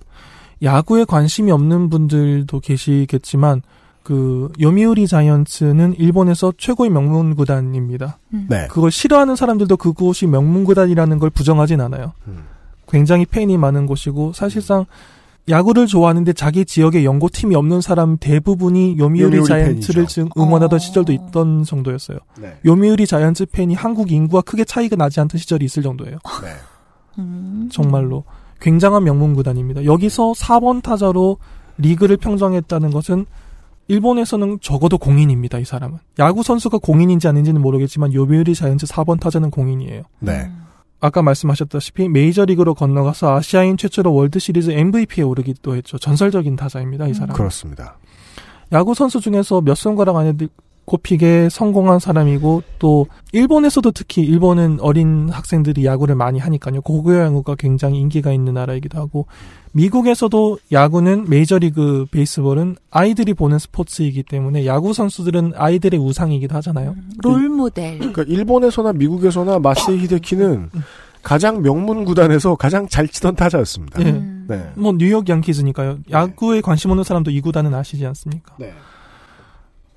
야구에 관심이 없는 분들도 계시겠지만 그 요미우리 자이언츠는 일본에서 최고의 명문 구단입니다. 음. 네. 그걸 싫어하는 사람들도 그곳이 명문 구단이라는 걸 부정하진 않아요. 음. 굉장히 팬이 많은 곳이고 사실상 음. 야구를 좋아하는데 자기 지역에 연고 팀이 없는 사람 대부분이 요미우리, 요미우리 자이언츠를 팬이죠. 응원하던 아~ 시절도 있던 정도였어요. 네. 요미우리 자이언츠 팬이 한국 인구와 크게 차이가 나지 않던 시절이 있을 정도예요. 네. 네. 정말로 굉장한 명문 구단입니다. 여기서 4번 타자로 리그를 평정했다는 것은 일본에서는 적어도 공인입니다. 이 사람은 야구 선수가 공인인지 아닌지는 모르겠지만 요미우리 자이언츠 4번 타자는 공인이에요. 네. 음. 아까 말씀하셨다시피 메이저리그로 건너가서 아시아인 최초로 월드시리즈 MVP에 오르기도 했죠. 전설적인 타자입니다, 이 음. 사람. 그렇습니다. 야구 선수 중에서 몇 손가락 안에 꼽히게 성공한 사람이고 또 일본에서도 특히 일본은 어린 학생들이 야구를 많이 하니까요. 고교야구가 굉장히 인기가 있는 나라이기도 하고 미국에서도 야구는 메이저리그 베이스볼은 아이들이 보는 스포츠이기 때문에 야구 선수들은 아이들의 우상이기도 하잖아요. 음, 롤 네. 모델. 그러니까 일본에서나 미국에서나 마세이 히데키는 음. 가장 명문 구단에서 가장 잘 치던 타자였습니다. 네. 네. 뭐 뉴욕 양키즈니까요. 네. 야구에 관심 없는 사람도 이 구단은 아시지 않습니까? 네.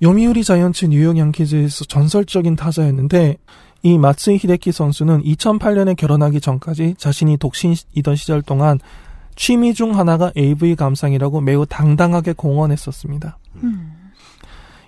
요미우리 자이언츠 뉴욕 양키즈에서 전설적인 타자였는데 이 마츠이 히데키 선수는 2008년에 결혼하기 전까지 자신이 독신이던 시절 동안 취미 중 하나가 AV 감상이라고 매우 당당하게 공언했었습니다. 음.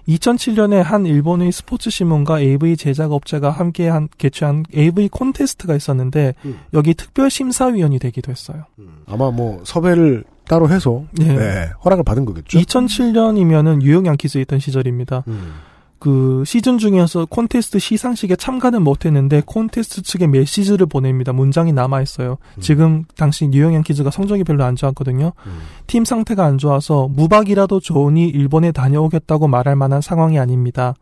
2007년에 한 일본의 스포츠 신문과 AV 제작업자가 함께 한, 개최한 AV 콘테스트가 있었는데 음. 여기 특별 심사위원이 되기도 했어요. 음. 아마 뭐 섭외를 따로 해서 네. 네, 허락을 받은 거겠죠. 2007년이면은 유영 양키스 있던 시절입니다. 음. 그 시즌 중이어서 콘테스트 시상식에 참가는 못했는데 콘테스트 측에 메시지를 보냅니다. 문장이 남아 있어요. 음. 지금 당시 뉴욕 양키즈가 성적이 별로 안 좋았거든요. 음. 팀 상태가 안 좋아서 무박이라도 좋으니 일본에 다녀오겠다고 말할 만한 상황이 아닙니다.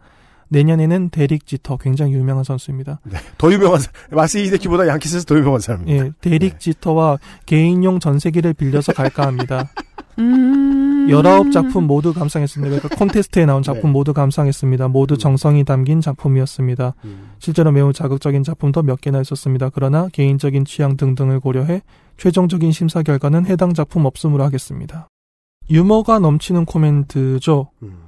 내년에는 데릭 지터 굉장히 유명한 선수입니다. 네, 더 유명한 마스 이데키보다 양키스에서 더 유명한 사람입니다. 예, 데릭 네. 지터와 개인용 전세기를 빌려서 갈까 합니다. 음. 19작품 모두 감상했습니다. 그러니까 콘테스트에 나온 작품 네. 모두 감상했습니다. 모두 음. 정성이 담긴 작품이었습니다. 음. 실제로 매우 자극적인 작품도 몇 개나 있었습니다. 그러나 개인적인 취향 등등을 고려해 최종적인 심사 결과는 해당 작품 없음으로 하겠습니다. 유머가 넘치는 코멘트죠. 음.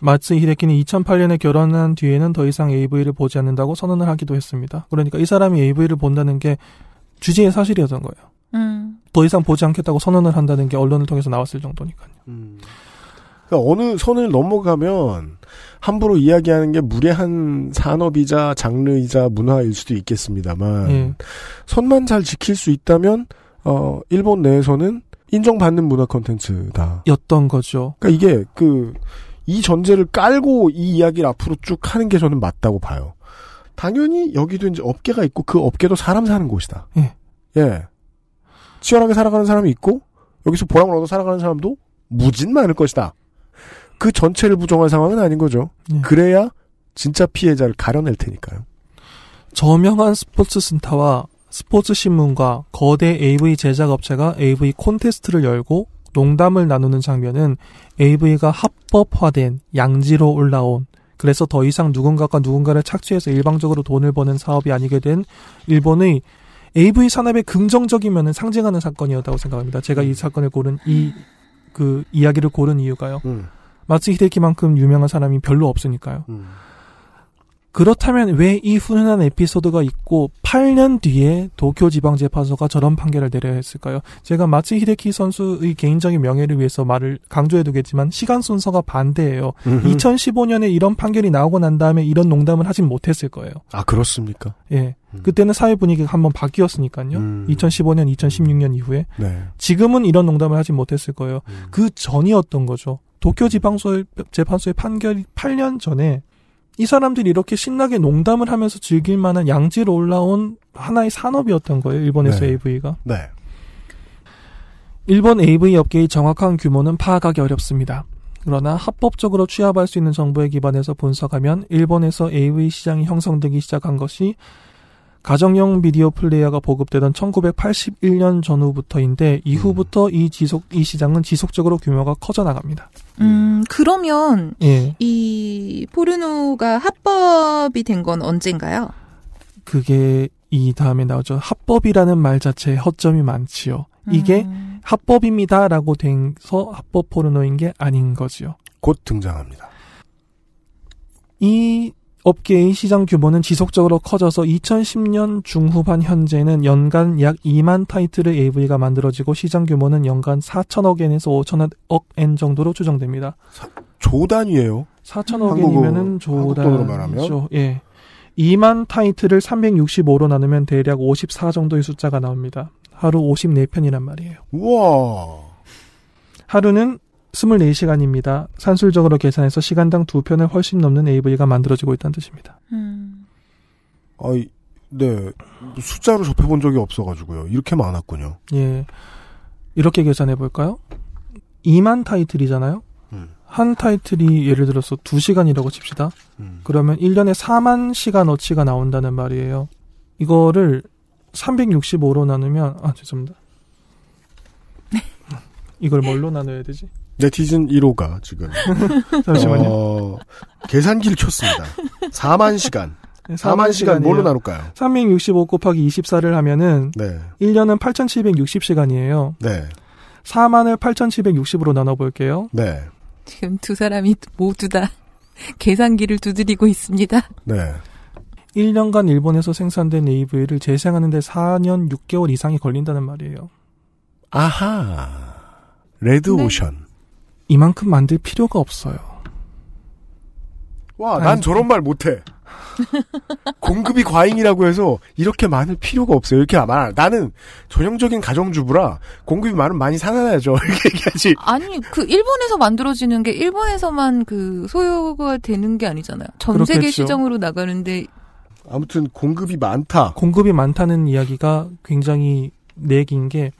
마츠 히데키는 2008년에 결혼한 뒤에는 더 이상 AV를 보지 않는다고 선언을 하기도 했습니다. 그러니까 이 사람이 AV를 본다는 게 주제의 사실이었던 거예요. 음. 더 이상 보지 않겠다고 선언을 한다는 게 언론을 통해서 나왔을 정도니까요. 음. 그러니까 어느 선을 넘어가면 함부로 이야기하는 게 무례한 산업이자 장르이자 문화일 수도 있겠습니다만 예. 선만 잘 지킬 수 있다면 어 일본 내에서는 인정받는 문화 콘텐츠다 였던 거죠. 그러니까 이게 그 이 전제를 깔고 이 이야기를 앞으로 쭉 하는 게 저는 맞다고 봐요. 당연히 여기도 이제 업계가 있고 그 업계도 사람 사는 곳이다. 예. 예. 치열하게 살아가는 사람이 있고 여기서 보람을 얻어 살아가는 사람도 무진 많을 것이다. 그 전체를 부정할 상황은 아닌 거죠. 예. 그래야 진짜 피해자를 가려낼 테니까요. 저명한 스포츠 센터와 스포츠 신문과 거대 AV 제작 업체가 AV 콘테스트를 열고 농담을 나누는 장면은 AV가 합법화된 양지로 올라온 그래서 더 이상 누군가가 누군가를 착취해서 일방적으로 돈을 버는 사업이 아니게 된 일본의 AV 산업의 긍정적인 면을 상징하는 사건이었다고 생각합니다. 제가 이 음. 사건을 고른 이 그 이야기를 고른 이유가요. 음. 마츠 히데키만큼 유명한 사람이 별로 없으니까요. 음. 그렇다면 왜 이 훈훈한 에피소드가 있고 8년 뒤에 도쿄지방재판소가 저런 판결을 내려야 했을까요? 제가 마츠 히데키 선수의 개인적인 명예를 위해서 말을 강조해두겠지만 시간 순서가 반대예요. 2015년에 이런 판결이 나오고 난 다음에 이런 농담을 하진 못했을 거예요. 아 그렇습니까? 예. 음. 그때는 사회 분위기가 한번 바뀌었으니까요. 음. 2015년, 2016년 이후에 네. 지금은 이런 농담을 하지 못했을 거예요. 음. 그 전이었던 거죠. 도쿄지방소 재판소의 판결이 8년 전에 이 사람들이 이렇게 신나게 농담을 하면서 즐길 만한 양지로 올라온 하나의 산업이었던 거예요. 일본에서 네. AV가. 네. 일본 AV 업계의 정확한 규모는 파악하기 어렵습니다. 그러나 합법적으로 취합할 수 있는 정보에 기반해서 분석하면 일본에서 AV 시장이 형성되기 시작한 것이 가정용 미디어 플레이어가 보급되던 1981년 전후부터인데 음. 이후부터 음. 이 지속 이 시장은 지속적으로 규모가 커져 나갑니다. 음. 음, 그러면 예. 이 포르노가 합법이 된 건 언젠가요? 그게 이 다음에 나오죠. 합법이라는 말 자체에 허점이 많지요. 이게 음. 합법입니다라고 된서 합법 포르노인 게 아닌 거지요. 곧 등장합니다. 이 업계의 시장 규모는 지속적으로 커져서 2010년 중후반 현재는 연간 약 2만 타이틀의 AV가 만들어지고 시장 규모는 연간 4천억 엔에서 5천억 엔 정도로 추정됩니다. 사, 조단이에요. 4천억 엔이면은 조단이죠. 예. 2만 타이틀을 365로 나누면 대략 54 정도의 숫자가 나옵니다. 하루 54편이란 말이에요. 우와. 하루는 24시간입니다. 산술적으로 계산해서 시간당 두 편을 훨씬 넘는 AV가 만들어지고 있다는 뜻입니다. 음. 아이, 네. 숫자로 접해본 적이 없어가지고요. 이렇게 많았군요. 예. 이렇게 계산해볼까요? 2만 타이틀이잖아요? 음. 한 타이틀이 예를 들어서 2시간이라고 칩시다. 음. 그러면 1년에 4만 시간 어치가 나온다는 말이에요. 이거를 365로 나누면, 아, 죄송합니다. 네. 이걸 뭘로 나눠야 되지? 네티즌 1호가 지금 잠시만요. 어, 계산기를 켰습니다. 4만 시간. 4만, 4만 시간 뭘로 나눌까요? 365 곱하기 24를 하면은 네. 1년은 8,760시간이에요. 네. 4만을 8,760으로 나눠 볼게요. 네. 지금 두 사람이 모두 다 계산기를 두드리고 있습니다. 네. 1년간 일본에서 생산된 AV를 재생하는데 4년 6개월 이상이 걸린다는 말이에요. 아하. 레드 네. 오션. 이만큼 만들 필요가 없어요. 와, 난 아니, 저런 말 못해. 공급이 과잉이라고 해서 이렇게 많을 필요가 없어요. 이렇게 말 나는 전형적인 가정주부라 공급이 많으면 많이 사놔야죠. 이렇게 얘기하지. 아니 그 일본에서 만들어지는 게 일본에서만 그 소요가 되는 게 아니잖아요. 전 그렇겠죠. 시장으로 나가는데 아무튼 공급이 많다. 공급이 많다는 이야기가 굉장히 내긴 게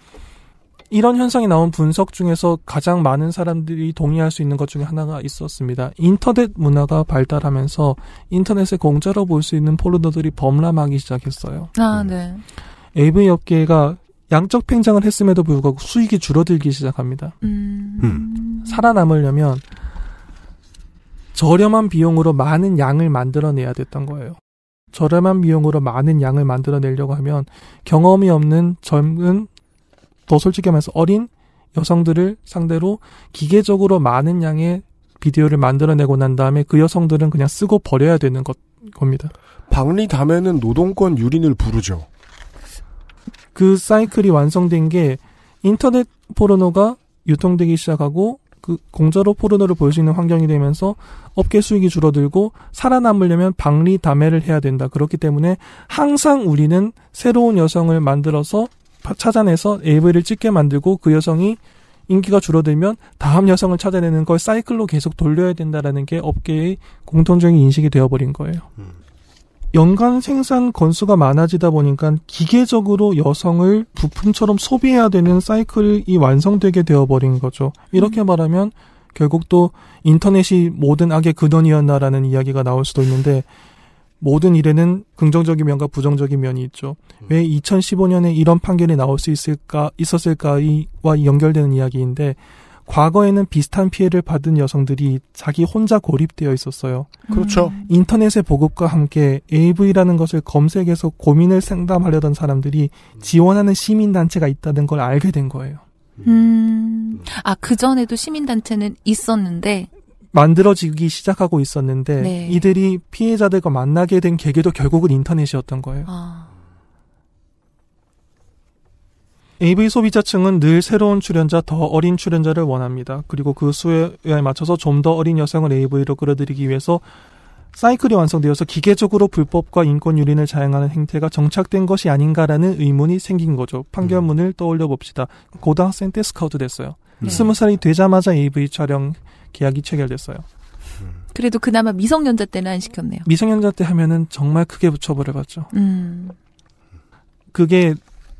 이런 현상이 나온 분석 중에서 가장 많은 사람들이 동의할 수 있는 것 중에 하나가 있었습니다. 인터넷 문화가 발달하면서 인터넷에 공짜로 볼 수 있는 폴더들이 범람하기 시작했어요. 아, 음. 네. AV 업계가 양적 팽창을 했음에도 불구하고 수익이 줄어들기 시작합니다. 음. 음. 살아남으려면 저렴한 비용으로 많은 양을 만들어내야 됐던 거예요. 저렴한 비용으로 많은 양을 만들어내려고 하면 경험이 없는 젊은 더 솔직히 말해서 어린 여성들을 상대로 기계적으로 많은 양의 비디오를 만들어내고 난 다음에 그 여성들은 그냥 쓰고 버려야 되는 것 겁니다. 박리담에는 노동권 유린을 부르죠. 그 사이클이 완성된 게 인터넷 포르노가 유통되기 시작하고 그 공짜로 포르노를 볼 수 있는 환경이 되면서 업계 수익이 줄어들고 살아남으려면 방리 담해를 해야 된다. 그렇기 때문에 항상 우리는 새로운 여성을 만들어서 찾아내서 AV를 찍게 만들고 그 여성이 인기가 줄어들면 다음 여성을 찾아내는 걸 사이클로 계속 돌려야 된다라는 게 업계의 공통적인 인식이 되어버린 거예요. 음. 연간 생산 건수가 많아지다 보니까 기계적으로 여성을 부품처럼 소비해야 되는 사이클이 완성되게 되어버린 거죠. 이렇게 음. 말하면 결국 또 인터넷이 모든 악의 근원이었나라는 이야기가 나올 수도 있는데 모든 일에는 긍정적인 면과 부정적인 면이 있죠. 음. 왜 2015년에 이런 판결이 나올 수 있을까, 있었을까와 연결되는 이야기인데, 과거에는 비슷한 피해를 받은 여성들이 자기 혼자 고립되어 있었어요. 그렇죠. 음. 인터넷의 보급과 함께 AV라는 것을 검색해서 고민을 상담하려던 사람들이 음. 지원하는 시민단체가 있다는 걸 알게 된 거예요. 음. 아, 그전에도 시민단체는 있었는데, 만들어지기 시작하고 있었는데 네. 이들이 피해자들과 만나게 된 계기도 결국은 인터넷이었던 거예요. 아. AV 소비자층은 늘 새로운 출연자, 더 어린 출연자를 원합니다. 그리고 그 수에 맞춰서 좀 더 어린 여성을 AV로 끌어들이기 위해서 사이클이 완성되어서 기계적으로 불법과 인권 유린을 자행하는 행태가 정착된 것이 아닌가라는 의문이 생긴 거죠. 판결문을 음. 떠올려 봅시다. 고등학생 때 스카우트 됐어요. 네. 스무 살이 되자마자 AV 촬영 계약이 체결됐어요. 그래도 그나마 미성년자 때는 안 시켰네요. 미성년자 때 하면은 정말 크게 붙여버려 봤죠. 음. 그게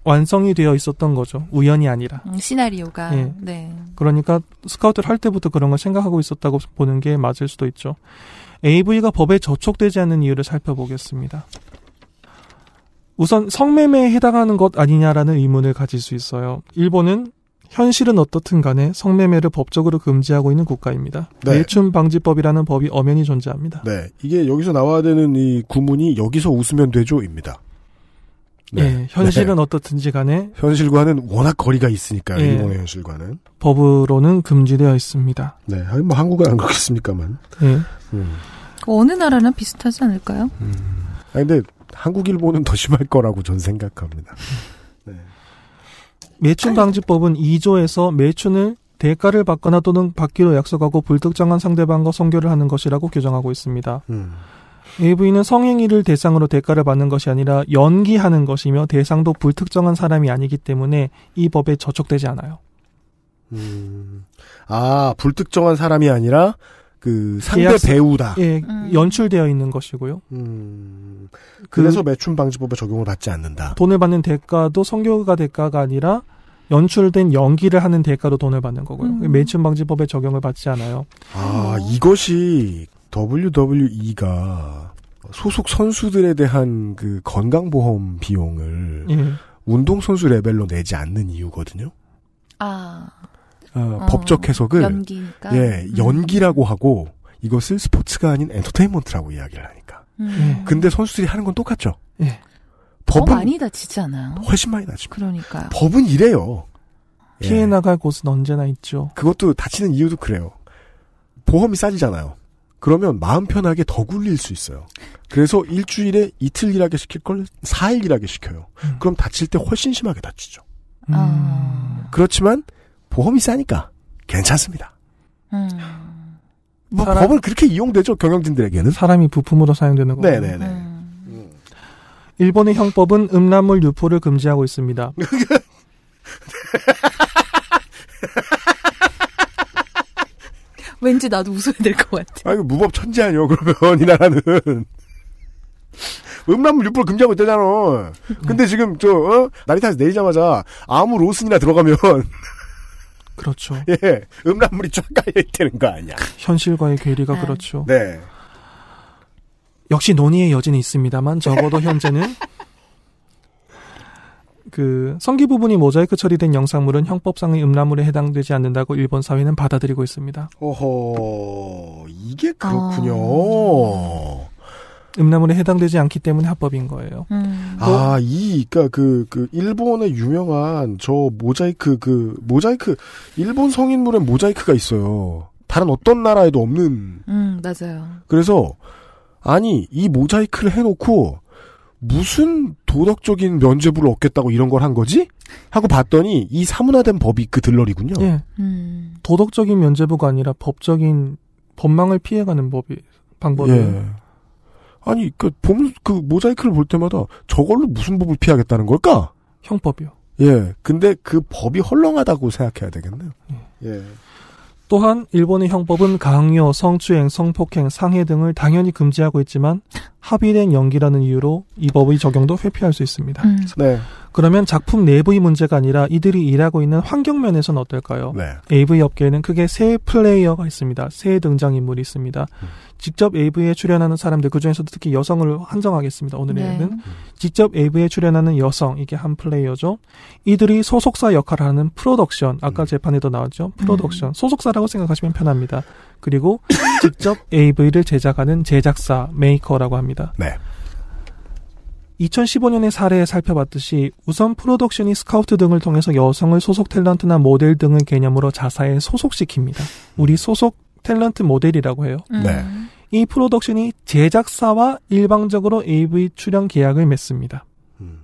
완성이 되어 있었던 거죠. 우연이 아니라. 음, 시나리오가. 예. 네. 그러니까 스카우트를 할 때부터 그런 걸 생각하고 있었다고 보는 게 맞을 수도 있죠. AV가 법에 저촉되지 않는 이유를 살펴보겠습니다. 우선 성매매에 해당하는 것 아니냐라는 의문을 가질 수 있어요. 일본은 현실은 어떻든 간에 성매매를 법적으로 금지하고 있는 국가입니다. 네. 매춘 방지법이라는 법이 엄연히 존재합니다. 네. 이게 여기서 나와야 되는 이 구문이 여기서 웃으면 되죠입니다. 네. 예, 현실은 네. 어떻든지 간에 현실과는 워낙 거리가 있으니까 예, 일본의 현실과는 법으로는 금지되어 있습니다. 네, 뭐 한국은 안 그렇겠습니까만. 예. 음. 어느 나라나 비슷하지 않을까요? 음. 아 근데 한국 일본은 더 심할 거라고 전 생각합니다. 매춘 방지법은 2조에서 매춘을 대가를 받거나 또는 받기로 약속하고 불특정한 상대방과 성교를 하는 것이라고 규정하고 있습니다. 음. AV는 성행위를 대상으로 대가를 받는 것이 아니라 연기하는 것이며 대상도 불특정한 사람이 아니기 때문에 이 법에 저촉되지 않아요. 음. 아, 불특정한 사람이 아니라 그 상대 계약서, 배우다. 예, 음. 연출되어 있는 것이고요. 음, 그 그래서 그, 매춘 방지법에 적용을 받지 않는다. 돈을 받는 대가도 성교가 대가가 아니라 연출된 연기를 하는 대가로 돈을 받는 거고요. 음. 매춘 방지법에 적용을 받지 않아요. 아, 음. 이것이 WWE가 소속 선수들에 대한 그 건강보험 비용을 예. 운동선수 레벨로 내지 않는 이유거든요. 아. 어, 어, 법적 해석을 연기니까? 예 음. 연기라고 음. 하고 이것을 스포츠가 아닌 엔터테인먼트라고 이야기를 하니까. 음. 예. 근데 선수들이 하는 건 똑같죠. 예. 법은 많이 다치지 않아요? 훨씬 많이 다치고. 그러니까 법은 이래요. 피해 예. 나갈 곳은 언제나 있죠. 그것도 다치는 이유도 그래요. 보험이 싸지잖아요. 그러면 마음 편하게 더 굴릴 수 있어요. 그래서 일주일에 이틀 일하게 시킬 걸 4일 일하게 시켜요. 음. 그럼 다칠 때 훨씬 심하게 다치죠. 음. 아. 그렇지만 보험이 싸니까 괜찮습니다. 음. 뭐 사람... 법은 그렇게 이용되죠 경영진들에게는 사람이 부품으로 사용되는 거예 네네네. 네. 음. 음. 일본의 형법은 음란물 유포를 금지하고 있습니다. 왠지 나도 웃어야 될 것 같아. 아 이거 무법 천지 아니요 그러면 이 나라는. 뭐 음란물 유포를 금지하고 있다잖아. 근데 지금 저 어? 나리타에서 내리자마자 아무 로슨이나 들어가면 그렇죠. 예, 음란물이 쫙 깔려 있다는 거 아니야. 현실과의 괴리가 네. 그렇죠. 네. 역시 논의의 여지는 있습니다만 적어도 현재는 그 성기 부분이 모자이크 처리된 영상물은 형법상의 음란물에 해당되지 않는다고 일본 사회는 받아들이고 있습니다. 오호 이게 그렇군요. 아... 음란물에 해당되지 않기 때문에 합법인 거예요. 음. 아, 뭐 이, 그니까 그, 그, 일본의 유명한 저 모자이크, 그, 모자이크, 일본 성인물에 모자이크가 있어요. 다른 어떤 나라에도 없는. 음, 맞아요. 그래서, 아니, 이 모자이크를 해놓고, 무슨 도덕적인 면죄부를 얻겠다고 이런 걸 한 거지? 하고 봤더니 이 사문화된 법이 그 들러리군요. 예. 음. 도덕적인 면죄부가 아니라 법적인 법망을 피해가는 법이 방법이에요. 예. 아니 그 보면 그 모자이크를 볼 때마다 저걸로 무슨 법을 피하겠다는 걸까? 형법이요. 예. 근데 그 법이 헐렁하다고 생각해야 되겠네요. 예. 예. 또한 일본의 형법은 강요, 성추행, 성폭행, 상해 등을 당연히 금지하고 있지만 합의된 연기라는 이유로 이 법의 적용도 회피할 수 있습니다. 음. 네. 그러면 작품 내부의 문제가 아니라 이들이 일하고 있는 환경 면에서는 어떨까요? 네. AV 업계에는 크게 세 플레이어가 있습니다. 세 등장인물이 있습니다. 음. 직접 AV에 출연하는 사람들 그중에서도 특히 여성을 한정하겠습니다. 오늘에는 네. 직접 AV에 출연하는 여성 이게 한 플레이어죠. 이들이 소속사 역할을 하는 프로덕션 아까 음. 재판에도 나왔죠. 프로덕션 음. 소속사라고 생각하시면 편합니다. 그리고 직접 AV를 제작하는 제작사 메이커라고 합니다. 네. 2015년의 사례에 살펴봤듯이 우선 프로덕션이 스카우트 등을 통해서 여성을 소속 탤런트나 모델 등을 개념으로 자사에 소속시킵니다. 우리 음. 소속 탤런트 모델이라고 해요. 음. 네. 이 프로덕션이 제작사와 일방적으로 AV 출연 계약을 맺습니다. 음.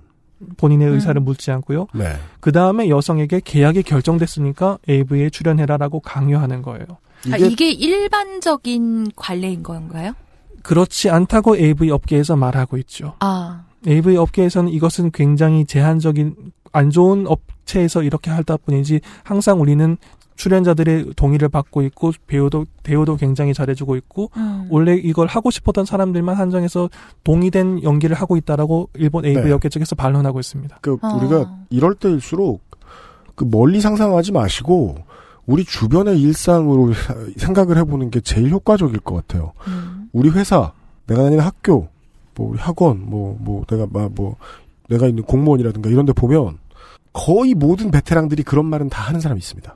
본인의 의사를 묻지 않고요. 네. 그 다음에 여성에게 계약이 결정됐으니까 AV에 출연해라라고 강요하는 거예요. 아, 이게, 아, 이게 일반적인 관례인 건가요? 그렇지 않다고 AV 업계에서 말하고 있죠. 아. AV 업계에서는 이것은 굉장히 제한적인 안 좋은 업체에서 이렇게 할다 뿐이지 항상 우리는 출연자들의 동의를 받고 있고 배우도 대우도 굉장히 잘해주고 있고 음. 원래 이걸 하고 싶었던 사람들만 한정해서 동의된 연기를 하고 있다라고 일본 AV 네. 업계 측에서 반론하고 있습니다. 그 아. 우리가 이럴 때일수록 그 멀리 상상하지 마시고 우리 주변의 일상으로 생각을 해보는 게 제일 효과적일 것 같아요. 음. 우리 회사, 내가 다니는 학교, 뭐 학원 뭐뭐 뭐 내가 막 뭐 내가 있는 공무원이라든가 이런 데 보면 거의 모든 베테랑들이 그런 말은 다 하는 사람이 있습니다.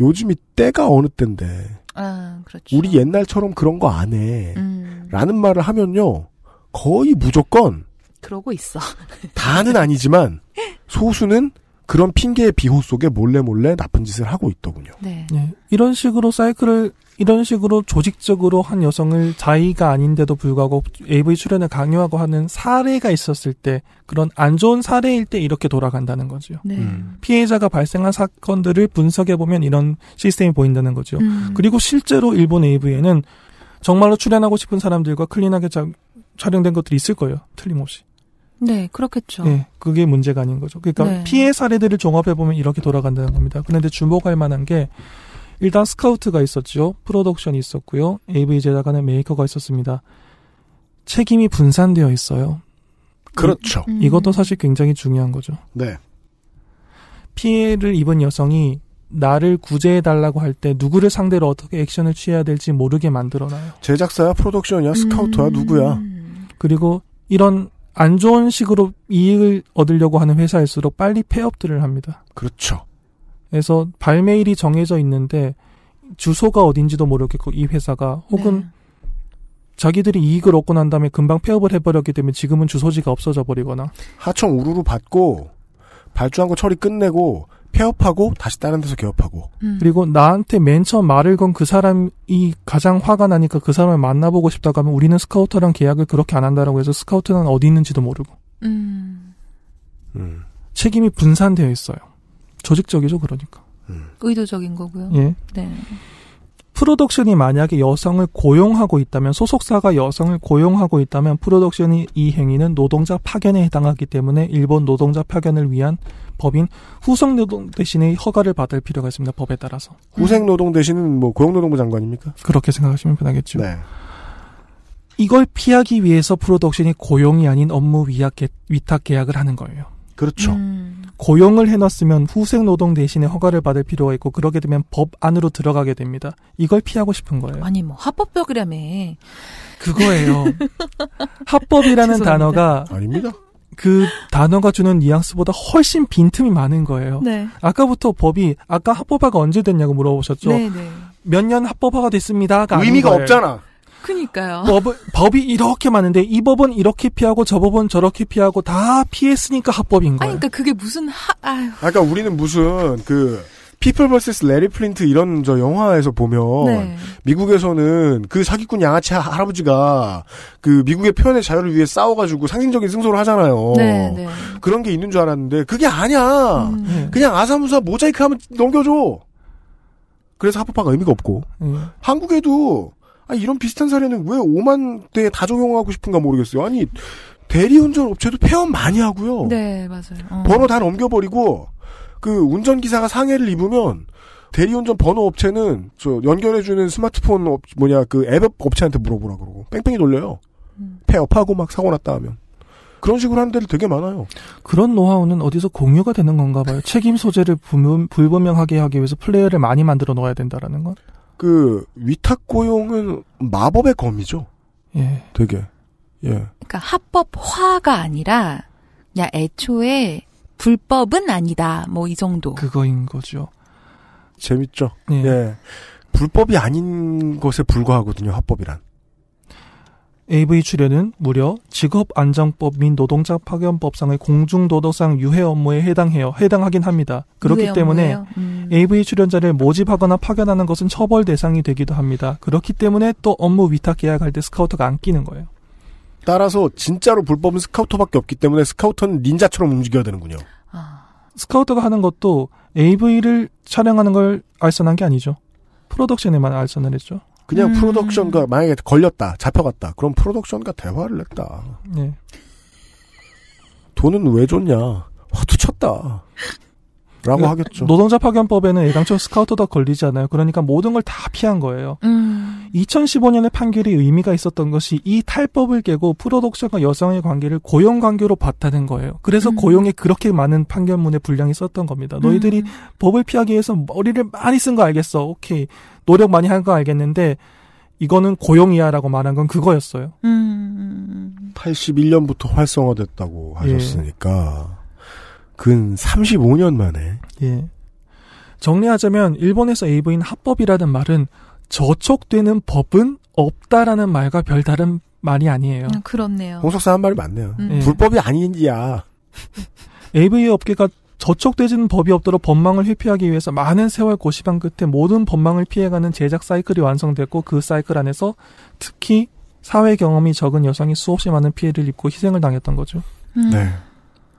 요즘이 때가 어느 때인데 아, 그렇죠. 우리 옛날처럼 그런 거 안 해. 음. 라는 말을 하면요. 거의 무조건 그러고 있어. 다는 아니지만 소수는 그런 핑계의 비호 속에 몰래 몰래 나쁜 짓을 하고 있더군요. 네. 네. 이런 식으로 사이클을 이런 식으로 조직적으로 한 여성을 자의가 아닌데도 불구하고 AV 출연을 강요하고 하는 사례가 있었을 때 그런 안 좋은 사례일 때 이렇게 돌아간다는 거죠. 네. 음. 피해자가 발생한 사건들을 분석해 보면 이런 시스템이 보인다는 거죠. 음. 그리고 실제로 일본 AV에는 정말로 출연하고 싶은 사람들과 클린하게 자, 촬영된 것들이 있을 거예요. 틀림없이. 네, 그렇겠죠. 네, 그게 문제가 아닌 거죠. 그러니까 네. 피해 사례들을 종합해 보면 이렇게 돌아간다는 겁니다. 그런데 주목할 만한 게 일단 스카우트가 있었죠. 프로덕션이 있었고요. AV 제작하는 메이커가 있었습니다. 책임이 분산되어 있어요. 그렇죠. 음. 이것도 사실 굉장히 중요한 거죠. 네. 피해를 입은 여성이 나를 구제해달라고 할 때 누구를 상대로 어떻게 액션을 취해야 될지 모르게 만들어놔요. 제작사야, 프로덕션이야, 스카우터야, 음. 누구야. 그리고 이런 안 좋은 식으로 이익을 얻으려고 하는 회사일수록 빨리 폐업들을 합니다. 그렇죠. 그래서 발매일이 정해져 있는데 주소가 어딘지도 모르겠고 이 회사가 혹은 네. 자기들이 이익을 얻고 난 다음에 금방 폐업을 해버렸기 때문에 지금은 주소지가 없어져 버리거나 하청 우르르 받고 발주한 거 처리 끝내고 폐업하고 다시 다른 데서 개업하고 음. 그리고 나한테 맨 처음 말을 건 그 사람이 가장 화가 나니까 그 사람을 만나보고 싶다고 하면 우리는 스카우터랑 계약을 그렇게 안 한다라고 해서 스카우터는 어디 있는지도 모르고 음. 음. 책임이 분산되어 있어요. 조직적이죠, 그러니까. 음. 의도적인 거고요. 예. 네. 프로덕션이 만약에 여성을 고용하고 있다면 소속사가 여성을 고용하고 있다면 프로덕션이 이 행위는 노동자 파견에 해당하기 때문에 일본 노동자 파견을 위한 법인 후생 노동 대신에 허가를 받을 필요가 있습니다. 법에 따라서. 후생 노동 대신은 뭐 고용노동부 장관입니까? 그렇게 생각하시면 편하겠죠. 네. 이걸 피하기 위해서 프로덕션이 고용이 아닌 업무 위탁 계약을 하는 거예요. 그렇죠. 음. 고용을 해놨으면 후생 노동 대신에 허가를 받을 필요가 있고 그러게 되면 법 안으로 들어가게 됩니다. 이걸 피하고 싶은 거예요. 아니 뭐 합법적이라며. 그거예요. 합법이라는 단어가 아닙니다. 그 단어가 주는 뉘앙스보다 훨씬 빈틈이 많은 거예요. 네. 아까부터 법이 아까 합법화가 언제 됐냐고 물어보셨죠. 네, 네. 몇 년 합법화가 됐습니다 의미가 없잖아. 그니까요. 법은, 법이 이렇게 많은데 이 법은 이렇게 피하고 저 법은 저렇게 피하고 다 피했으니까 합법인 거예요. 아니, 그러니까 그게 무슨 하, 아유. 니까 그러니까 우리는 무슨 그 피플 vs 레리 플린트 이런 저 영화에서 보면 네. 미국에서는 그 사기꾼 양아치 할아버지가 그 미국의 표현의 자유를 위해 싸워가지고 상징적인 승소를 하잖아요. 네, 네. 그런 게 있는 줄 알았는데 그게 아니야. 음. 네. 그냥 아사무사 모자이크 하면 넘겨줘. 그래서 합법화가 의미가 없고 음. 한국에도 아, 이런 비슷한 사례는 왜 5만 대에 다 적용하고 싶은가 모르겠어요. 아니, 대리운전 업체도 폐업 많이 하고요. 네, 맞아요. 어. 번호 다 넘겨버리고, 그 운전기사가 상해를 입으면, 대리운전 번호 업체는 저 연결해주는 스마트폰 업, 뭐냐 그 앱 업체한테 물어보라 그러고 뺑뺑이 돌려요. 음. 폐업하고 막 사고 났다 하면 그런 식으로 하는 데도 되게 많아요. 그런 노하우는 어디서 공유가 되는 건가 봐요. 책임 소재를 불분, 불분명하게 하기 위해서 플레이어를 많이 만들어 놓아야 된다라는 건. 그 위탁 고용은 마법의 검이죠. 예. 되게. 예. 그러니까 합법화가 아니라 야 애초에 불법은 아니다. 뭐 이 정도. 그거인 거죠. 재밌죠. 예. 예. 불법이 아닌 것에 불과하거든요. 합법이란. AV 출연은 무려 직업안정법 및 노동자 파견법상의 공중도덕상 유해 업무에 해당해요. 해당하긴 합니다. 그렇기 때문에 음. AV 출연자를 모집하거나 파견하는 것은 처벌 대상이 되기도 합니다. 그렇기 때문에 또 업무 위탁 계약할 때 스카우터가 안 끼는 거예요. 따라서 진짜로 불법은 스카우터밖에 없기 때문에 스카우터는 닌자처럼 움직여야 되는군요. 아. 스카우터가 하는 것도 AV를 촬영하는 걸 알선한 게 아니죠. 프로덕션에만 알선을 했죠. 그냥 음. 프로덕션과 만약에 걸렸다, 잡혀갔다. 그럼 프로덕션과 대화를 했다. 네. 돈은 왜 줬냐? 화투 쳤다. 라고 그 하겠죠. 노동자 파견법에는 애당초 스카우트도 걸리지 않아요. 그러니까 모든 걸 다 피한 거예요. 음. 2015년의 판결이 의미가 있었던 것이 이 탈법을 깨고 프로덕션과 여성의 관계를 고용 관계로 바타는 거예요. 그래서 음. 고용에 그렇게 많은 판결문의 분량이 썼던 겁니다. 너희들이 음. 법을 피하기 위해서 머리를 많이 쓴 거 알겠어. 오케이. 노력 많이 한 거 알겠는데 이거는 고용이야라고 말한 건 그거였어요. 81년부터 음. 활성화됐다고 하셨으니까. 예. 근 35년 만에. 예. 정리하자면 일본에서 AV는 합법이라는 말은 저촉되는 법은 없다라는 말과 별다른 말이 아니에요. 음, 그렇네요. 홍석사 한 말이 맞네요. 음. 예. 불법이 아닌지야. AV 업계가 저촉되지는 법이 없도록 법망을 회피하기 위해서 많은 세월 고시방 끝에 모든 법망을 피해가는 제작 사이클이 완성됐고 그 사이클 안에서 특히 사회 경험이 적은 여성이 수없이 많은 피해를 입고 희생을 당했던 거죠. 음. 네.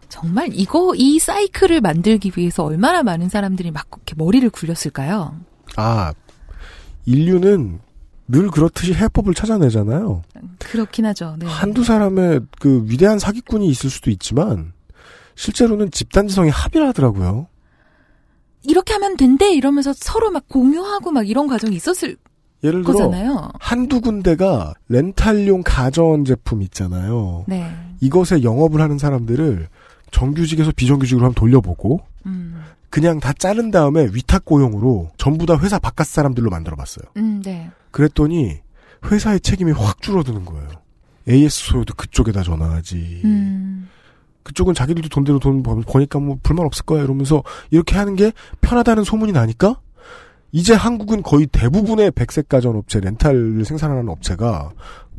정말 이거 이 사이클을 만들기 위해서 얼마나 많은 사람들이 막 이렇게 머리를 굴렸을까요? 아 인류는 늘 그렇듯이 해법을 찾아내잖아요. 그렇긴 하죠. 네. 한두 사람의 그 위대한 사기꾼이 있을 수도 있지만 실제로는 집단지성이 합의를 하더라고요. 이렇게 하면 된대 이러면서 서로 막 공유하고 막 이런 과정이 있었을 예를 들어 거잖아요. 한두 군데가 렌탈용 가전 제품 있잖아요. 네. 이것에 영업을 하는 사람들을 정규직에서 비정규직으로 한번 돌려보고 음. 그냥 다 자른 다음에 위탁 고용으로 전부 다 회사 바깥 사람들로 만들어봤어요. 음, 네. 그랬더니 회사의 책임이 확 줄어드는 거예요. AS 소요도 그쪽에다 전화하지. 음. 그쪽은 자기들도 돈대로 돈 버니까 뭐 불만 없을 거야 이러면서 이렇게 하는 게 편하다는 소문이 나니까 이제 한국은 거의 대부분의 백색 가전 업체 렌탈을 생산하는 업체가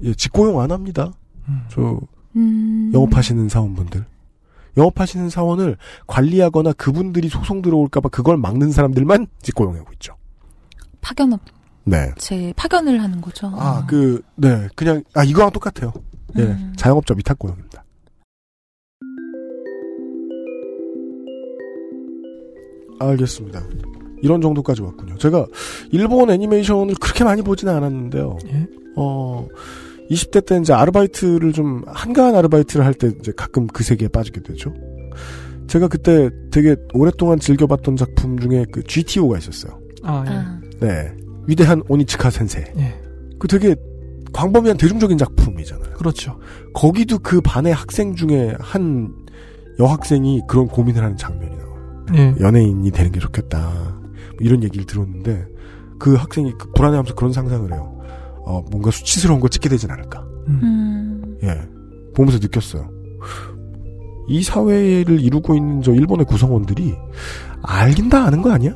예, 직고용 안 합니다. 음. 저 음. 영업하시는 사원분들. 영업하시는 사원을 관리하거나 그분들이 소송 들어올까봐 그걸 막는 사람들만 직고용하고 있죠. 파견업. 네. 제 파견을 하는 거죠. 아, 그, 네. 그냥, 아, 이거랑 똑같아요. 네. 음. 자영업자 위탁고용입니다. 알겠습니다. 이런 정도까지 왔군요. 제가 일본 애니메이션을 그렇게 많이 보지는 않았는데요. 예? 어, 20대 때 이제 아르바이트를 좀 한가한 아르바이트를 할 때 이제 가끔 그 세계에 빠지게 되죠. 제가 그때 되게 오랫동안 즐겨봤던 작품 중에 그 GTO가 있었어요. 아, 예. 아. 네. 위대한 오니츠카 센세. 예. 그 되게 광범위한 대중적인 작품이잖아요. 그렇죠. 거기도 그 반의 학생 중에 한 여학생이 그런 고민을 하는 장면이 나와요. 예. 연예인이 되는 게 좋겠다. 뭐 이런 얘기를 들었는데 그 학생이 그 불안해하면서 그런 상상을 해요. 어, 뭔가 수치스러운 걸 찍게 되진 않을까. 음. 음. 예. 보면서 느꼈어요. 이 사회를 이루고 있는 저 일본의 구성원들이 알긴 다 아는 거 아니야?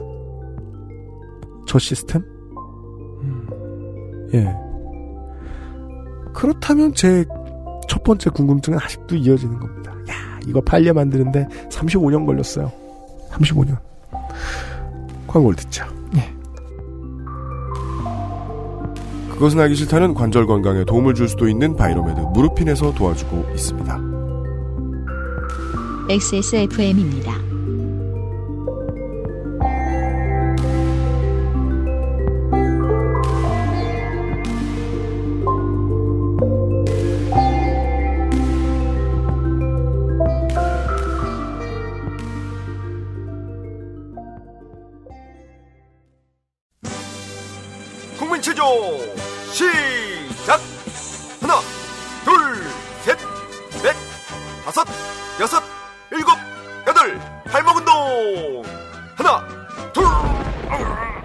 저 시스템? 음. 예. 그렇다면 제 첫 번째 궁금증은 아직도 이어지는 겁니다. 야, 이거 팔려 만드는데 35년 걸렸어요. 35년. 광고를 듣자. 그것은 알기 싫다는 관절 건강에 도움을 줄 수도 있는 바이로메드 무릎핀에서 도와주고 있습니다. XSFM입니다. 국민체조 시작! 하나, 둘, 셋, 넷, 다섯, 여섯, 일곱, 여덟, 팔목 운동! 하나, 둘! 아!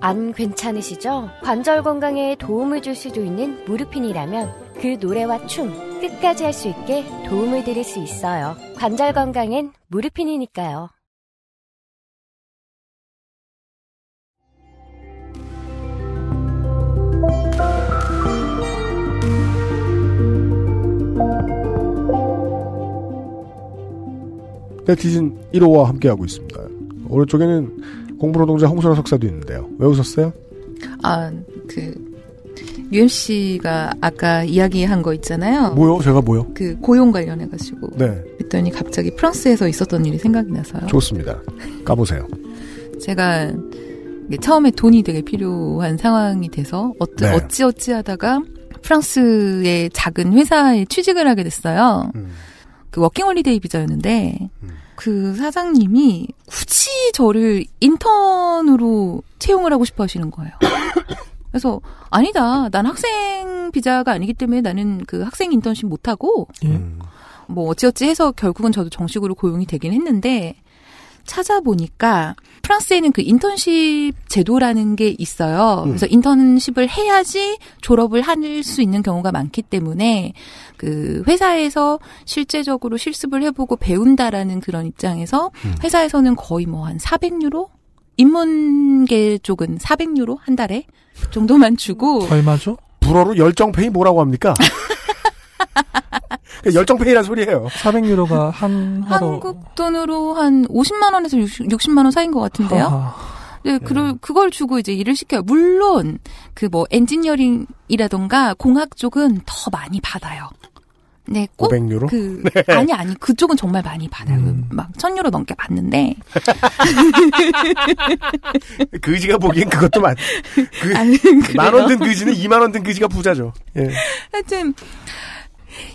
안 괜찮으시죠? 관절 건강에 도움을 줄 수도 있는 무릎핀이라면그 노래와 춤 끝까지 할 수 있게 도움을 드릴 수 있어요. 관절 건강엔 무릎핀이니까요 네티즌 1호와 함께하고 있습니다. 오른쪽에는 공부노동자 홍소라 석사도 있는데요. 왜 웃었어요? 아, 그, UMC가 아까 이야기한 거 있잖아요. 뭐요? 제가 뭐요? 그 고용 관련해가지고. 네. 그랬더니 갑자기 프랑스에서 있었던 일이 생각이 나서요. 좋습니다. 까보세요. 제가 처음에 돈이 되게 필요한 상황이 돼서 어찌, 네. 어찌 어찌 하다가 프랑스의 작은 회사에 취직을 하게 됐어요. 음. 그 워킹홀리데이 비자였는데 음. 그 사장님이 굳이 저를 인턴으로 채용을 하고 싶어 하시는 거예요. 그래서 아니다. 난 학생 비자가 아니기 때문에 나는 그 학생 인턴십 못 하고 예. 음. 뭐 어찌어찌 해서 결국은 저도 정식으로 고용이 되긴 했는데 찾아보니까 프랑스에는 그 인턴십 제도라는 게 있어요. 음. 그래서 인턴십을 해야지 졸업을 할 수 있는 경우가 많기 때문에 그 회사에서 실제적으로 실습을 해보고 배운다라는 그런 입장에서 음. 회사에서는 거의 뭐 한 400유로? 인문계 쪽은 400유로 한 달에 정도만 주고 얼마죠? 불어로 열정페이 뭐라고 합니까? 그러니까 열정페이란 소리예요. 400유로가 한 하루. 한국 돈으로 한 50만 원에서 60, 만원 사이인 것 같은데요. 네, 예. 그걸, 그걸 주고 이제 일을 시켜요. 물론, 그 뭐, 엔지니어링이라던가 공학 쪽은 더 많이 받아요. 네, 꼭 500유로? 그 네. 아니 아니 그쪽은 정말 많이 받아요. 음. 막 1000유로 넘게 받는데. 그지가 보기엔 그것도 많. 그, 만원 든 그지는 2만 원든 그지가 부자죠. 예. 하여튼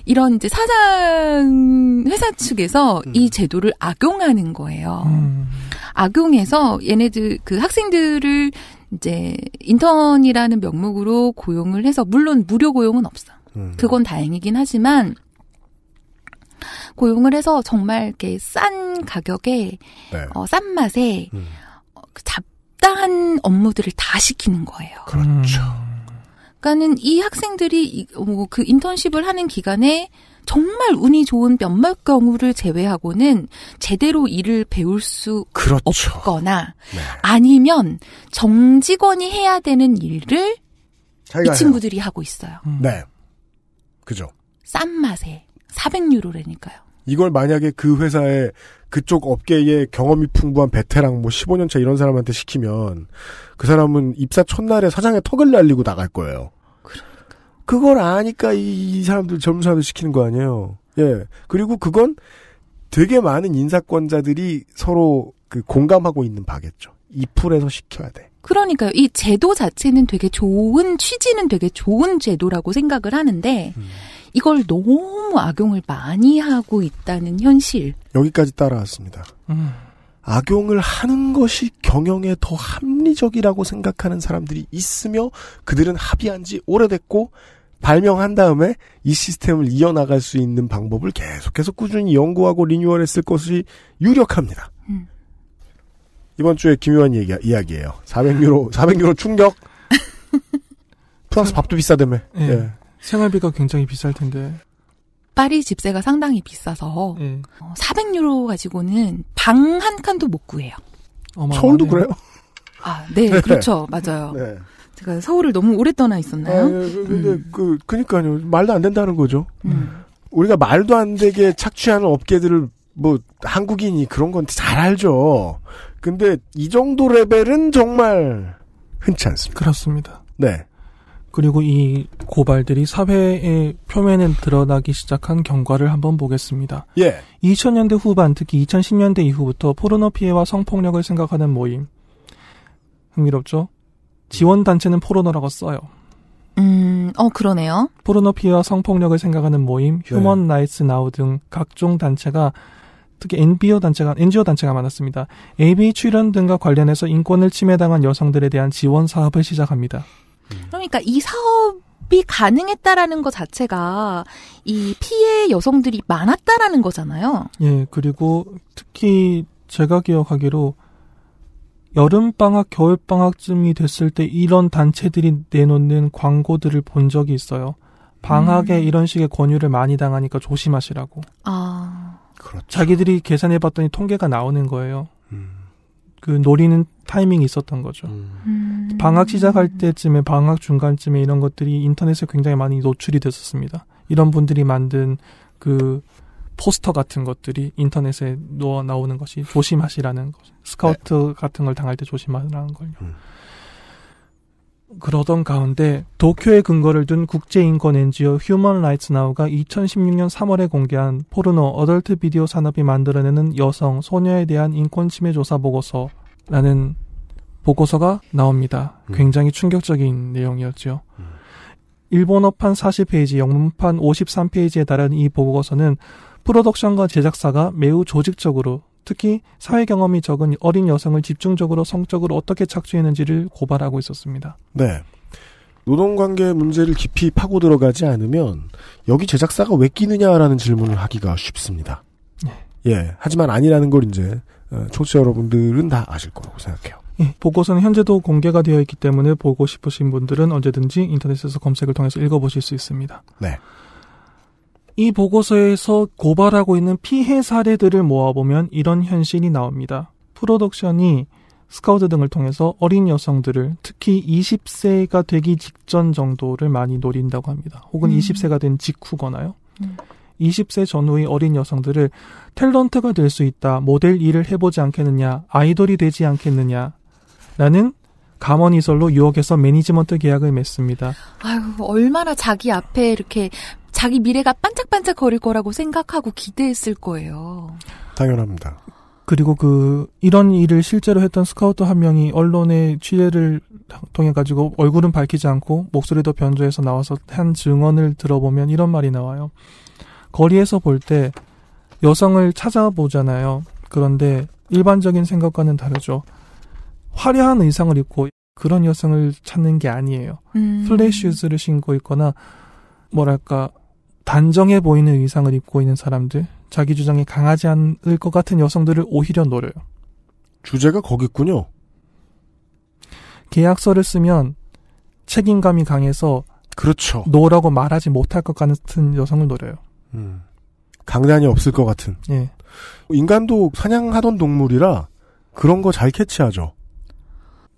이런 이제 사장 회사 측에서 음. 이 제도를 악용하는 거예요. 음. 악용해서 얘네들 그 학생들을 이제 인턴이라는 명목으로 고용을 해서 물론 무료 고용은 없어. 음. 그건 다행이긴 하지만 고용을 해서 정말 이렇게 싼 가격에 네. 어, 싼 맛에 음. 어, 그 잡다한 업무들을 다 시키는 거예요. 그렇죠. 음. 작가는 이 학생들이 어, 뭐그 인턴십을 하는 기간에 정말 운이 좋은 몇몇 경우를 제외하고는 제대로 일을 배울 수 그렇죠. 없거나 네. 아니면 정직원이 해야 되는 일을 이 친구들이 해요. 하고 있어요. 음. 네. 그죠. 싼 맛에 400유로라니까요. 이걸 만약에 그 회사에 그쪽 업계에 경험이 풍부한 베테랑 뭐 15년차 이런 사람한테 시키면 그 사람은 입사 첫날에 사장의 턱을 날리고 나갈 거예요. 그걸 아니까 이, 이 사람들 젊은 사람들 시키는 거 아니에요. 예. 그리고 그건 되게 많은 인사권자들이 서로 그 공감하고 있는 바겠죠. 이 풀에서 시켜야 돼. 그러니까요. 이 제도 자체는 되게 좋은 취지는 되게 좋은 제도라고 생각을 하는데 음. 이걸 너무 악용을 많이 하고 있다는 현실. 여기까지 따라왔습니다. 음. 악용을 하는 것이 경영에 더 합리적이라고 생각하는 사람들이 있으며 그들은 합의한 지 오래됐고 발명한 다음에 이 시스템을 이어나갈 수 있는 방법을 계속해서 꾸준히 연구하고 리뉴얼했을 것이 유력합니다. 음. 이번 주에 김요한 얘기, 이야기예요. 400유로, 400유로 충격. 프랑스 밥도 비싸다며. 네. 예. 예. 생활비가 굉장히 비쌀 텐데. 파리 집세가 상당히 비싸서 네. 예. 400유로 어, 가지고는 방 한 칸도 못 구해요. 어마어마하네. 서울도 그래요? 아, 네, 네. 그렇죠. 맞아요. 네. 제가 서울을 너무 오래 떠나 있었나요? 아, 예, 예, 근데 음. 그 그니까요 말도 안 된다는 거죠. 음. 우리가 말도 안 되게 착취하는 업계들을 뭐 한국인이 그런 건 잘 알죠. 근데 이 정도 레벨은 정말 흔치 않습니다. 그렇습니다. 네. 그리고 이 고발들이 사회의 표면에 드러나기 시작한 경과를 한번 보겠습니다. 예. 2000년대 후반, 특히 2010년대 이후부터 포르노 피해와 성폭력을 생각하는 모임. 흥미롭죠? 지원단체는 포르노라고 써요. 음, 어, 그러네요. 포르노피아 성폭력을 생각하는 모임, 네. 휴먼 라이츠 나우 등 각종 단체가 특히 NBO 단체가, NGO 단체가 많았습니다. a b 출연 등과 관련해서 인권을 침해당한 여성들에 대한 지원 사업을 시작합니다. 그러니까 이 사업이 가능했다라는 것 자체가 이 피해 여성들이 많았다라는 거잖아요. 예, 그리고 특히 제가 기억하기로 여름방학, 겨울방학쯤이 됐을 때 이런 단체들이 내놓는 광고들을 본 적이 있어요. 방학에 음. 이런 식의 권유를 많이 당하니까 조심하시라고. 아. 그렇죠. 자기들이 계산해 봤더니 통계가 나오는 거예요. 음. 그 노리는 타이밍이 있었던 거죠. 음. 음. 방학 시작할 때쯤에 방학 중간쯤에 이런 것들이 인터넷에 굉장히 많이 노출이 됐었습니다. 이런 분들이 만든 그 포스터 같은 것들이 인터넷에 놓아 나오는 것이 조심하시라는 것. 스카우트 네. 같은 걸 당할 때 조심하라는 걸요. 음. 그러던 가운데 도쿄에 근거를 둔 국제인권 NGO 휴먼 라이츠 나우가 2016년 3월에 공개한 포르노 어덜트 비디오 산업이 만들어내는 여성, 소녀에 대한 인권 침해 조사 보고서라는 보고서가 나옵니다. 음. 굉장히 충격적인 내용이었죠. 음. 일본어판 40페이지, 영문판 53페이지에 달한 이 보고서는 프로덕션과 제작사가 매우 조직적으로 특히 사회 경험이 적은 어린 여성을 집중적으로 성적으로 어떻게 착취했는지를 고발하고 있었습니다. 네. 노동관계 문제를 깊이 파고 들어가지 않으면 여기 제작사가 왜 끼느냐라는 질문을 하기가 쉽습니다. 네. 예. 하지만 아니라는 걸 이제 어, 청취자 여러분들은 다 아실 거라고 생각해요. 예, 보고서는 현재도 공개가 되어 있기 때문에 보고 싶으신 분들은 언제든지 인터넷에서 검색을 통해서 읽어보실 수 있습니다. 네. 이 보고서에서 고발하고 있는 피해 사례들을 모아보면 이런 현실이 나옵니다. 프로덕션이 스카우트 등을 통해서 어린 여성들을 특히 20세가 되기 직전 정도를 많이 노린다고 합니다. 혹은 음. 20세가 된 직후거나요. 음. 20세 전후의 어린 여성들을 탤런트가 될 수 있다, 모델 일을 해보지 않겠느냐, 아이돌이 되지 않겠느냐, 라는 감언이설로 유혹해서 매니지먼트 계약을 맺습니다. 아유, 얼마나 자기 앞에 이렇게 자기 미래가 반짝반짝 거릴 거라고 생각하고 기대했을 거예요. 당연합니다. 그리고 그 이런 일을 실제로 했던 스카우터한 명이 언론의 취재를 통해 가지고 얼굴은 밝히지 않고 목소리도 변조해서 나와서 한 증언을 들어보면 이런 말이 나와요. 거리에서 볼 때 여성을 찾아보잖아요. 그런데 일반적인 생각과는 다르죠. 화려한 의상을 입고 그런 여성을 찾는 게 아니에요. 음. 플랫 슈즈를 신고 있거나 뭐랄까 단정해 보이는 의상을 입고 있는 사람들, 자기 주장이 강하지 않을 것 같은 여성들을 오히려 노려요. 주제가 거기 있군요. 계약서를 쓰면 책임감이 강해서 그렇죠. 노라고 말하지 못할 것 같은 여성을 노려요. 음. 강단이 없을 것 같은. 예. 인간도 사냥하던 동물이라 그런 거 잘 캐치하죠.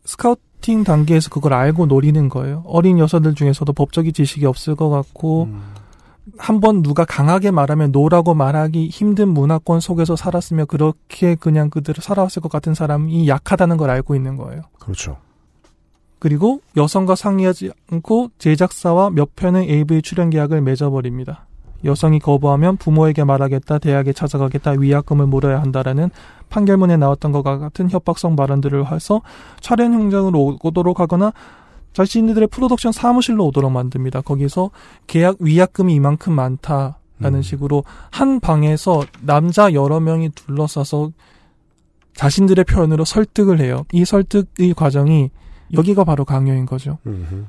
스카우팅 단계에서 그걸 알고 노리는 거예요. 어린 여성들 중에서도 법적인 지식이 없을 것 같고 음. 한번 누가 강하게 말하면 노라고 말하기 힘든 문화권 속에서 살았으며 그렇게 그냥 그대로 살아왔을 것 같은 사람이 약하다는 걸 알고 있는 거예요. 그렇죠. 그리고 여성과 상의하지 않고 제작사와 몇 편의 AV 출연 계약을 맺어버립니다. 여성이 거부하면 부모에게 말하겠다, 대학에 찾아가겠다, 위약금을 물어야 한다라는 판결문에 나왔던 것과 같은 협박성 발언들을 해서 촬영 현장으로 오도록 하거나 자신들의 프로덕션 사무실로 오도록 만듭니다. 거기서 계약 위약금이 이만큼 많다라는 음. 식으로 한 방에서 남자 여러 명이 둘러싸서 자신들의 표현으로 설득을 해요. 이 설득의 과정이 여기가 바로 강요인 거죠. 음흠.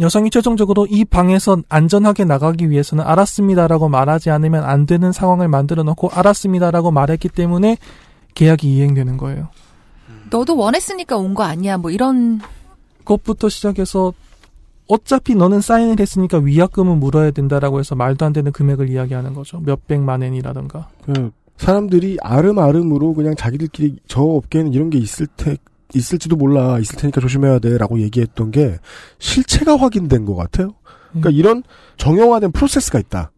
여성이 최종적으로 이 방에서 안전하게 나가기 위해서는 알았습니다라고 말하지 않으면 안 되는 상황을 만들어 놓고 알았습니다라고 말했기 때문에 계약이 이행되는 거예요. 너도 원했으니까 온 거 아니야. 뭐 이런 그것부터 시작해서 어차피 너는 사인을 했으니까 위약금은 물어야 된다라고 해서 말도 안 되는 금액을 이야기하는 거죠. 몇백만 엔이라든가. 그 사람들이 아름아름으로 그냥 자기들끼리 저 업계는 에 이런 게 있을 테 있을지도 몰라 있을 테니까 조심해야 돼라고 얘기했던 게 실체가 확인된 것 같아요. 그러니까 음. 이런 정형화된 프로세스가 있다.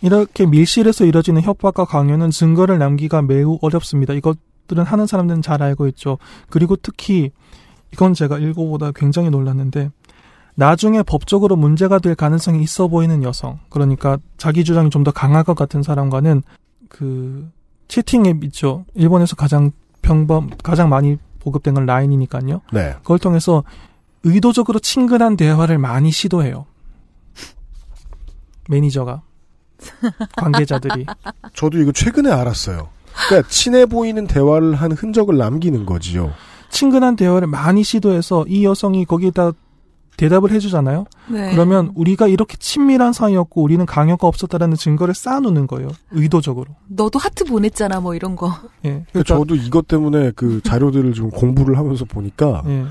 이렇게 밀실에서 이뤄지는 협박과 강요는 증거를 남기가 매우 어렵습니다. 이것들은 하는 사람들은 잘 알고 있죠. 그리고 특히 이건 제가 읽어보다 굉장히 놀랐는데 나중에 법적으로 문제가 될 가능성이 있어 보이는 여성, 그러니까 자기 주장이 좀 더 강할 것 같은 사람과는 그 채팅 앱 있죠. 일본에서 가장 평범, 가장 많이 보급된 건 라인이니까요. 네. 그걸 통해서 의도적으로 친근한 대화를 많이 시도해요. 매니저가 관계자들이. 저도 이거 최근에 알았어요. 그러니까 친해 보이는 대화를 한 흔적을 남기는 거지요. 친근한 대화를 많이 시도해서 이 여성이 거기에다 대답을 해주잖아요. 네. 그러면 우리가 이렇게 친밀한 사이였고 우리는 강요가 없었다라는 증거를 쌓아놓는 거예요. 의도적으로. 너도 하트 보냈잖아, 뭐 이런 거. 예. 그러니까, 그러니까 저도 이것 때문에 그 자료들을 지 공부를 하면서 보니까 예.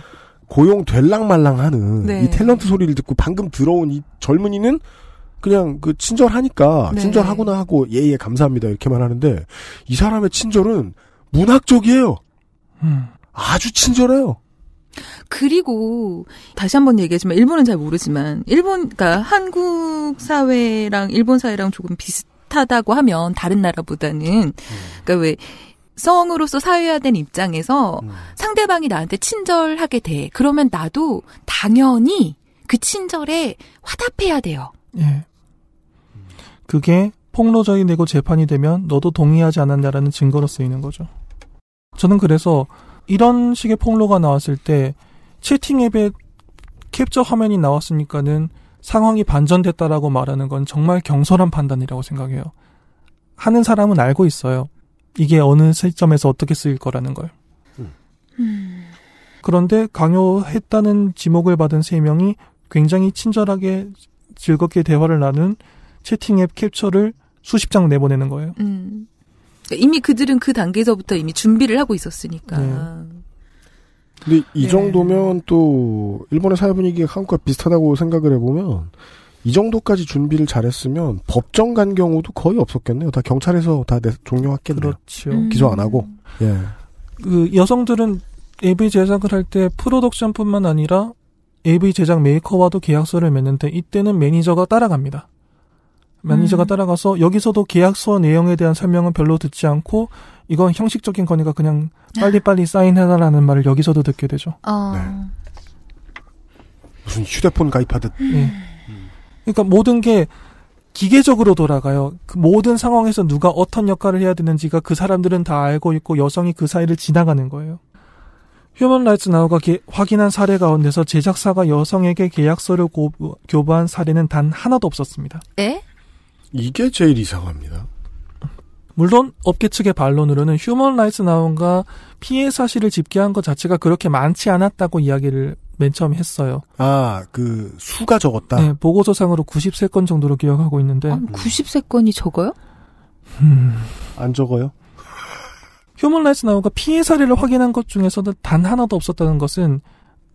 고용 될랑말랑하는 네. 이 탤런트 소리를 듣고 방금 들어온 이 젊은이는 그냥 그 친절하니까 네. 친절하구나 하고 예예 예, 감사합니다 이렇게만 하는데 이 사람의 친절은 문학적이에요. 음. 아주 친절해요. 그리고 다시 한번 얘기하지만 일본은 잘 모르지만 일본 그러니까 한국 사회랑 일본 사회랑 조금 비슷하다고 하면 다른 나라보다는 그러니까 왜 성으로서 사회화된 입장에서 음. 상대방이 나한테 친절하게 돼. 그러면 나도 당연히 그 친절에 화답해야 돼요. 예. 그게 폭로적이 되고 재판이 되면 너도 동의하지 않았냐라는 증거로 쓰이는 거죠. 저는 그래서 이런 식의 폭로가 나왔을 때 채팅 앱에 캡처 화면이 나왔으니까는 상황이 반전됐다라고 말하는 건 정말 경솔한 판단이라고 생각해요. 하는 사람은 알고 있어요. 이게 어느 시점에서 어떻게 쓰일 거라는 걸. 음. 음. 그런데 강요했다는 지목을 받은 세 명이 굉장히 친절하게 즐겁게 대화를 나눈 채팅 앱 캡처를 수십 장 내보내는 거예요. 음. 그러니까 이미 그들은 그 단계에서부터 이미 준비를 하고 있었으니까. 네. 근데 이 네. 정도면 또 일본의 사회 분위기가 한국과 비슷하다고 생각을 해보면 이 정도까지 준비를 잘했으면 법정 간 경우도 거의 없었겠네요. 다 경찰에서 다 종료했겠네요. 그렇죠. 음. 기소 안 하고. 예. 그 여성들은 AV 제작을 할 때 프로덕션뿐만 아니라 AV 제작 메이커와도 계약서를 맺는데 이때는 매니저가 따라갑니다. 매니저가 음. 따라가서 여기서도 계약서 내용에 대한 설명은 별로 듣지 않고 이건 형식적인 거니까 그냥 빨리빨리 아. 사인해달라는 말을 여기서도 듣게 되죠. 어. 네. 무슨 휴대폰 가입하듯. 네. 그러니까 모든 게 기계적으로 돌아가요. 그 모든 상황에서 누가 어떤 역할을 해야 되는지가 그 사람들은 다 알고 있고 여성이 그 사이를 지나가는 거예요. 휴먼 라이츠 나우가 확인한 사례 가운데서 제작사가 여성에게 계약서를 고, 교부한 사례는 단 하나도 없었습니다. 에? 예? 이게 제일 이상합니다. 물론 업계 측의 반론으로는 휴먼 라이츠 나온과 피해 사실을 집계한 것 자체가 그렇게 많지 않았다고 이야기를 맨 처음 했어요. 아, 그 수가 적었다. 네, 보고서상으로 93건 정도로 기억하고 있는데. 아, 93건이 적어요? 음. 안 적어요? 휴먼 라이츠 나온과 피해 사례를 확인한 것 중에서는 단 하나도 없었다는 것은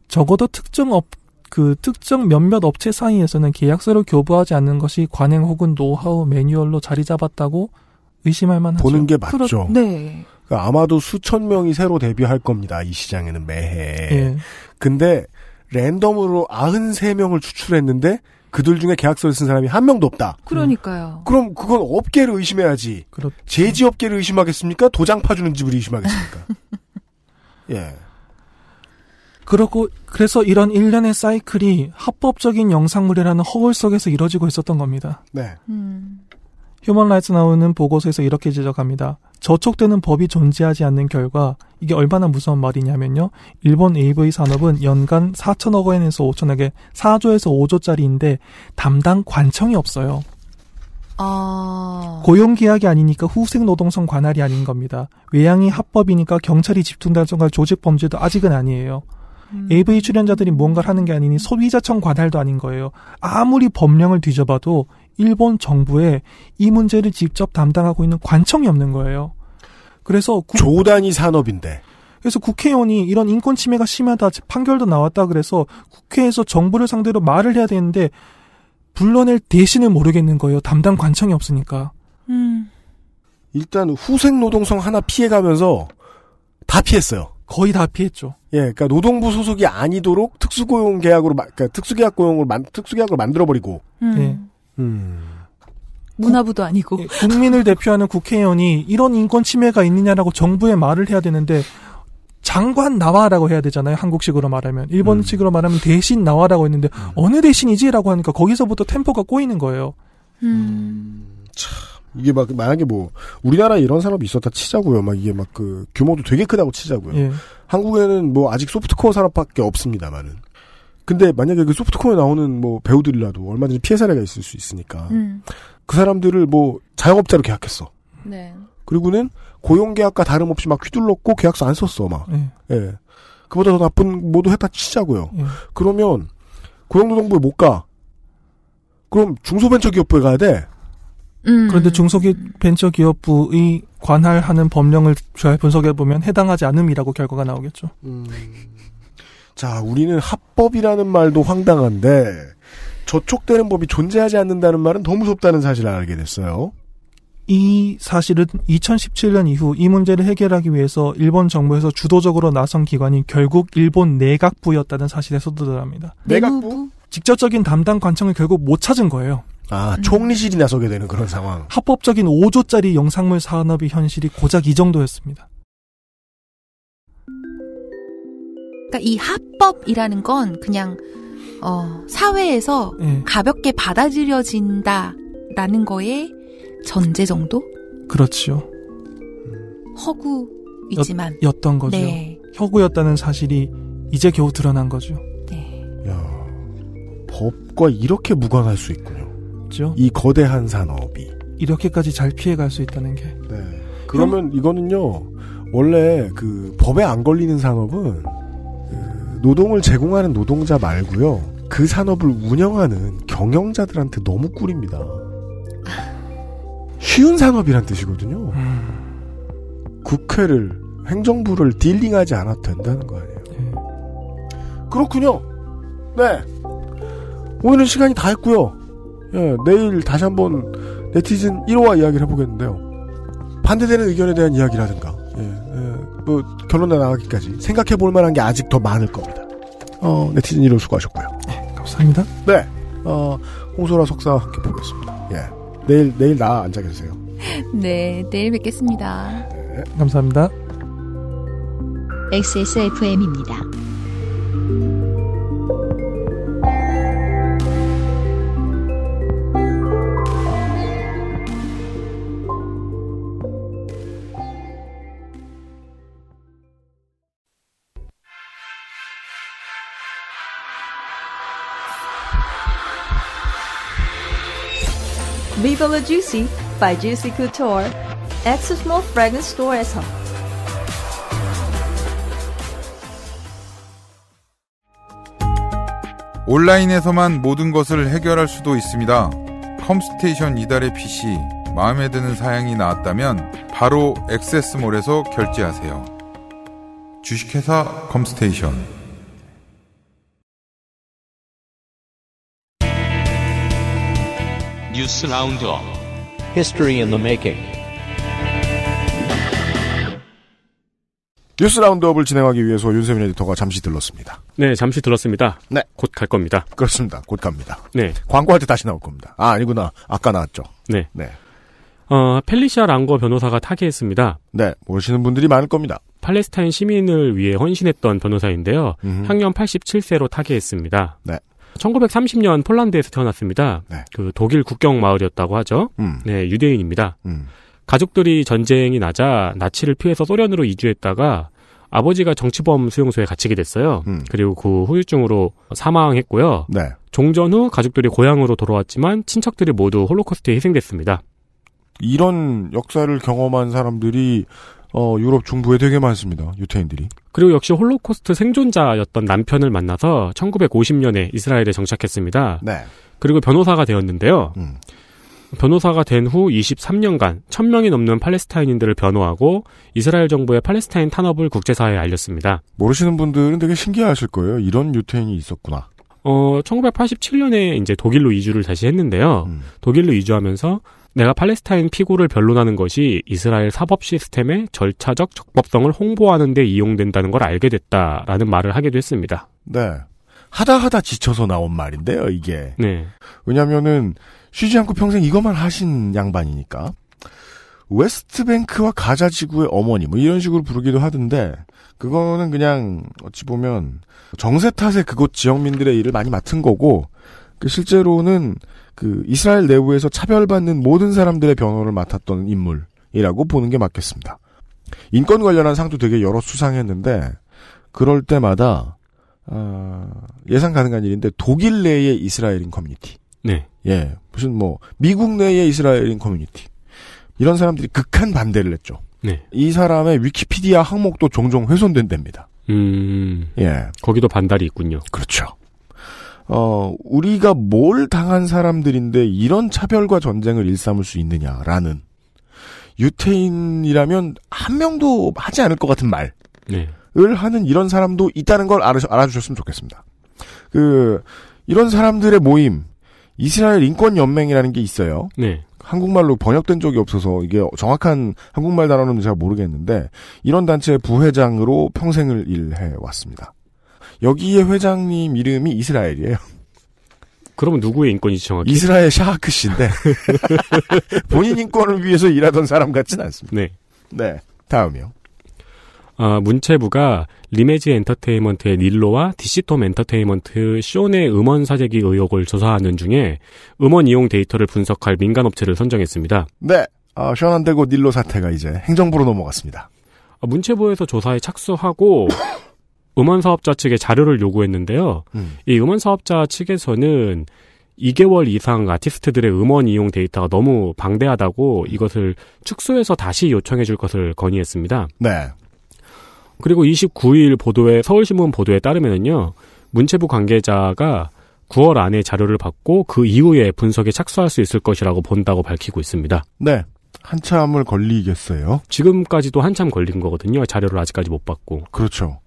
적어도 특정 업그 특정 몇몇 업체 사이에서는 계약서를 교부하지 않는 것이 관행 혹은 노하우 매뉴얼로 자리 잡았다고 의심할 만하죠. 보는 게 맞죠. 그렇... 네. 그러니까 아마도 수천 명이 새로 데뷔할 겁니다. 이 시장에는 매해. 예. 근데 랜덤으로 93명을 추출했는데 그들 중에 계약서를 쓴 사람이 한 명도 없다. 그러니까요. 음. 그럼 그건 업계를 의심해야지. 그렇 제지 업계를 의심하겠습니까? 도장 파주는 집을 의심하겠습니까? 예. 그러고 그래서 이런 일련의 사이클이 합법적인 영상물이라는 허울 속에서 이루어지고 있었던 겁니다. 네. 휴먼 라이츠 나오는 보고서에서 이렇게 지적합니다. 저촉되는 법이 존재하지 않는 결과 이게 얼마나 무서운 말이냐면요. 일본 AV 산업은 연간 4천억 원에서 5천억에 4조에서 5조짜리인데 담당 관청이 없어요. 아... 고용 계약이 아니니까 후생 노동성 관할이 아닌 겁니다. 외양이 합법이니까 경찰이 집중 단속할 조직 범죄도 아직은 아니에요. 음. AV 출연자들이 뭔가를 하는 게 아니니 소비자청 관할도 아닌 거예요. 아무리 법령을 뒤져봐도 일본 정부에 이 문제를 직접 담당하고 있는 관청이 없는 거예요. 그래서 국... 조단이 산업인데. 그래서 국회의원이 이런 인권 침해가 심하다 판결도 나왔다 그래서 국회에서 정부를 상대로 말을 해야 되는데 불러낼 대신을 모르겠는 거예요. 담당 관청이 없으니까. 음. 일단 후생 노동성 하나 피해가면서 다 피했어요. 거의 다 피했죠. 예, 그러니까 노동부 소속이 아니도록 특수고용 계약으로 그니까 특수계약 고용을 특수계약으로 만들어 버리고. 음. 네. 음. 문화부도 아니고 예, 국민을 대표하는 국회의원이 이런 인권 침해가 있느냐라고 정부에 말을 해야 되는데 장관 나와라고 해야 되잖아요. 한국식으로 말하면 일본식으로 음. 말하면 대신 나와라고 했는데 음. 어느 대신이지라고 하니까 거기서부터 템포가 꼬이는 거예요. 음. 음 참. 이게 막 만약에 뭐 우리나라 에 이런 산업이 있었다 치자고요. 막 이게 막 그 규모도 되게 크다고 치자고요. 예. 한국에는 뭐 아직 소프트코어 산업밖에 없습니다만은. 근데 만약에 그 소프트코어에 나오는 뭐 배우들이라도 얼마든지 피해 사례가 있을 수 있으니까 음. 그 사람들을 뭐 자영업자로 계약했어. 네. 그리고는 고용 계약과 다름없이 막 휘둘렀고 계약서 안 썼어 막. 예. 예. 그보다 더 나쁜 모두 했다 치자고요. 예. 그러면 고용노동부에 못 가. 그럼 중소벤처기업부에 가야 돼. 음. 그런데 중소벤처기업부의 기 관할하는 법령을 잘 분석해 보면 해당하지 않음이라고 결과가 나오겠죠. 음. 자, 우리는 합법이라는 말도 황당한데 저촉되는 법이 존재하지 않는다는 말은 더 무섭다는 사실을 알게 됐어요. 이 사실은 2017년 이후 이 문제를 해결하기 위해서 일본 정부에서 주도적으로 나선 기관이 결국 일본 내각부였다는 사실에 서두더랍니다. 내각부? 직접적인 담당 관청을 결국 못 찾은 거예요. 아, 총리실이 나서게 되는 그런 상황. 합법적인 5조짜리 영상물 산업의 현실이 고작 이 정도였습니다. 그러니까 이 합법이라는 건 그냥 어, 사회에서 네. 가볍게 받아들여진다라는 거에 전제 정도? 그렇지요. 허구이지만 였, 던 거죠. 네. 허구였다는 사실이 이제 겨우 드러난 거죠. 네. 야, 법과 이렇게 무관할 수 있군요. 있죠. 이 거대한 산업이 이렇게까지 잘 피해갈 수 있다는 게. 네. 그러면 형... 이거는요. 원래 그 법에 안 걸리는 산업은 그 노동을 제공하는 노동자 말고요. 그 산업을 운영하는 경영자들한테 너무 꿀입니다. 쉬운 산업이란 뜻이거든요. 음. 국회를 행정부를 딜링하지 않아도 된다는 거 아니에요. 예. 그렇군요. 네. 오늘은 시간이 다 했고요. 예, 내일 다시 한번 네티즌 1호와 이야기를 해보겠는데요. 반대되는 의견에 대한 이야기라든가, 예, 예, 뭐, 결론에 나가기까지 생각해 볼 만한 게 아직 더 많을 겁니다. 어, 네티즌 1호 수고하셨고요. 네, 감사합니다. 네, 어, 홍소라 석사 와 함께 보겠습니다. 예. 내일, 내일 나 앉아 계세요. 네, 내일 뵙겠습니다. 네, 감사합니다. XSFM입니다. Viva La Juicy by Juicy Couture, 엑스 스몰 프래그런스 스토어에서 온라인에서만 모든 것을 해결할 수도 있습니다. 컴스테이션 이달의 PC 마음에 드는 사양이 나왔다면 바로 액세스몰에서 결제하세요. 주식회사 컴스테이션 뉴스 라운드업 History in 뉴스 라운드업을 진행하기 위해서 윤세민 에디터가 잠시 들렀습니다. 네, 잠시 들렀습니다. 네. 곧 갈 겁니다. 그렇습니다. 곧 갑니다. 네. 광고할 때 다시 나올 겁니다. 아, 아니구나. 아까 나왔죠. 네. 네. 어, 펠리시아 랑거 변호사가 타계했습니다. 네, 모르시는 분들이 많을 겁니다. 팔레스타인 시민을 위해 헌신했던 변호사인데요. 음흠. 향년 87세로 타계했습니다. 네. 1930년 폴란드에서 태어났습니다. 네. 그 독일 국경 마을이었다고 하죠. 음. 네, 유대인입니다. 음. 가족들이 전쟁이 나자 나치를 피해서 소련으로 이주했다가 아버지가 정치범 수용소에 갇히게 됐어요. 음. 그리고 그 후유증으로 사망했고요. 네. 종전 후 가족들이 고향으로 돌아왔지만 친척들이 모두 홀로코스트에 희생됐습니다. 이런 역사를 경험한 사람들이 어, 유럽 중부에 되게 많습니다. 유태인들이. 그리고 역시 홀로코스트 생존자였던 남편을 만나서 1950년에 이스라엘에 정착했습니다. 네. 그리고 변호사가 되었는데요. 음. 변호사가 된 후 23년간 1000명이 넘는 팔레스타인인들을 변호하고 이스라엘 정부의 팔레스타인 탄압을 국제사회에 알렸습니다. 모르시는 분들은 되게 신기하실 거예요. 이런 유태인이 있었구나. 어, 1987년에 이제 독일로 이주를 다시 했는데요. 음. 독일로 이주하면서 내가 팔레스타인 피고를 변론하는 것이 이스라엘 사법 시스템의 절차적 적법성을 홍보하는 데 이용된다는 걸 알게 됐다라는 말을 하기도 했습니다. 네. 하다 하다 지쳐서 나온 말인데요, 이게. 네. 왜냐면은 쉬지 않고 평생 이것만 하신 양반이니까. 웨스트뱅크와 가자지구의 어머니 뭐 이런 식으로 부르기도 하던데 그거는 그냥 어찌 보면 정세 탓에 그곳 지역민들의 일을 많이 맡은 거고 그 실제로는 그 이스라엘 내부에서 차별받는 모든 사람들의 변호를 맡았던 인물이라고 보는 게 맞겠습니다. 인권 관련한 상도 되게 여러 수상했는데 그럴 때마다 어, 예상 가능한 일인데 독일 내의 이스라엘인 커뮤니티, 네, 예 무슨 뭐 미국 내의 이스라엘인 커뮤니티 이런 사람들이 극한 반대를 했죠. 네. 이 사람의 위키피디아 항목도 종종 훼손된답니다. 음, 예, 거기도 반달이 있군요. 그렇죠. 어, 우리가 뭘 당한 사람들인데 이런 차별과 전쟁을 일삼을 수 있느냐라는 유태인이라면 한 명도 하지 않을 것 같은 말을 네. 하는 이런 사람도 있다는 걸 알아, 알아주셨으면 좋겠습니다. 그 이런 사람들의 모임 이스라엘 인권 연맹이라는 게 있어요. 네. 한국말로 번역된 적이 없어서 이게 정확한 한국말 단어는 잘 모르겠는데 이런 단체의 부회장으로 평생을 일해 왔습니다. 여기에 회장님 이름이 이스라엘이에요. 그러면 누구의 인권이 정확히? 이스라엘 샤하크 씨인데 본인 인권을 위해서 일하던 사람 같진 않습니다. 네. 네. 다음이요. 아, 문체부가 리메지 엔터테인먼트의 닐로와 디시톰 엔터테인먼트 쇼네 음원 사재기 의혹을 조사하는 중에 음원 이용 데이터를 분석할 민간 업체를 선정했습니다. 네. 아, 션안 되고 닐로 사태가 이제 행정부로 넘어갔습니다. 아, 문체부에서 조사에 착수하고 음원 사업자 측에 자료를 요구했는데요. 음. 이 음원 사업자 측에서는 2개월 이상 아티스트들의 음원 이용 데이터가 너무 방대하다고 음. 이것을 축소해서 다시 요청해 줄 것을 건의했습니다. 네. 그리고 29일 보도에 서울신문 보도에 따르면요. 문체부 관계자가 9월 안에 자료를 받고 그 이후에 분석에 착수할 수 있을 것이라고 본다고 밝히고 있습니다. 네. 한참을 걸리겠어요. 지금까지도 한참 걸린 거거든요. 자료를 아직까지 못 받고. 그렇죠.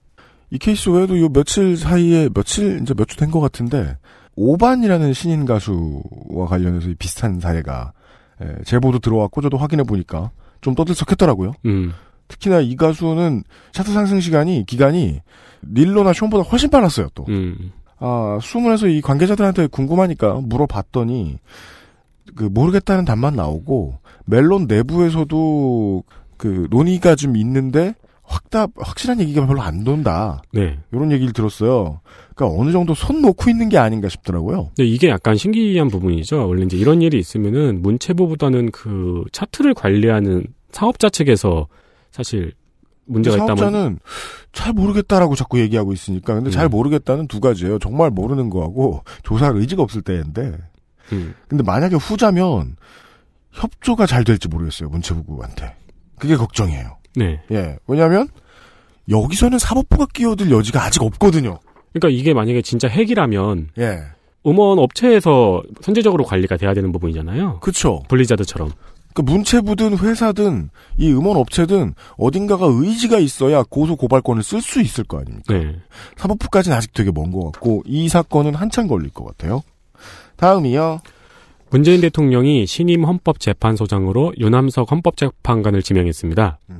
이 케이스 외에도 요 며칠 사이에 며칠 이제 몇주된 것 같은데 오반이라는 신인 가수와 관련해서 비슷한 사례가 예, 제보도 들어왔고 저도 확인해 보니까 좀 떠들썩했더라고요. 음. 특히나 이 가수는 차트 상승 시간이 기간이 릴로나 쇼보다 훨씬 빨랐어요. 또 음. 아, 수문에서 이 관계자들한테 궁금하니까 물어봤더니 그 모르겠다는 답만 나오고 멜론 내부에서도 그 논의가 좀 있는데 확답 확실한 얘기가 별로 안 돈다. 네. 이런 얘기를 들었어요. 그러니까 어느 정도 손 놓고 있는 게 아닌가 싶더라고요. 네, 이게 약간 신기한 부분이죠. 원래 이제 이런 일이 있으면은 문체부보다는 그 차트를 관리하는 사업자 측에서 사실 문제가 있다면 사업자는 잘 모르겠다라고 자꾸 얘기하고 있으니까 근데 음. 잘 모르겠다는 두 가지예요. 정말 모르는 거하고 조사할 의지가 없을 때인데. 음. 근데 만약에 후자면 협조가 잘 될지 모르겠어요. 문체부한테. 그게 걱정이에요. 네. 예. 왜냐하면 여기서는 사법부가 끼어들 여지가 아직 없거든요. 그러니까 이게 만약에 진짜 핵이라면 예. 음원 업체에서 선제적으로 관리가 돼야 되는 부분이잖아요. 그렇죠. 블리자드처럼. 그 문체부든 회사든 이 음원 업체든 어딘가가 의지가 있어야 고소 고발권을 쓸 수 있을 거 아닙니까? 네. 사법부까지는 아직 되게 먼 것 같고 이 사건은 한참 걸릴 것 같아요. 다음이요. 문재인 대통령이 신임 헌법재판소장으로 유남석 헌법재판관을 지명했습니다. 음흠.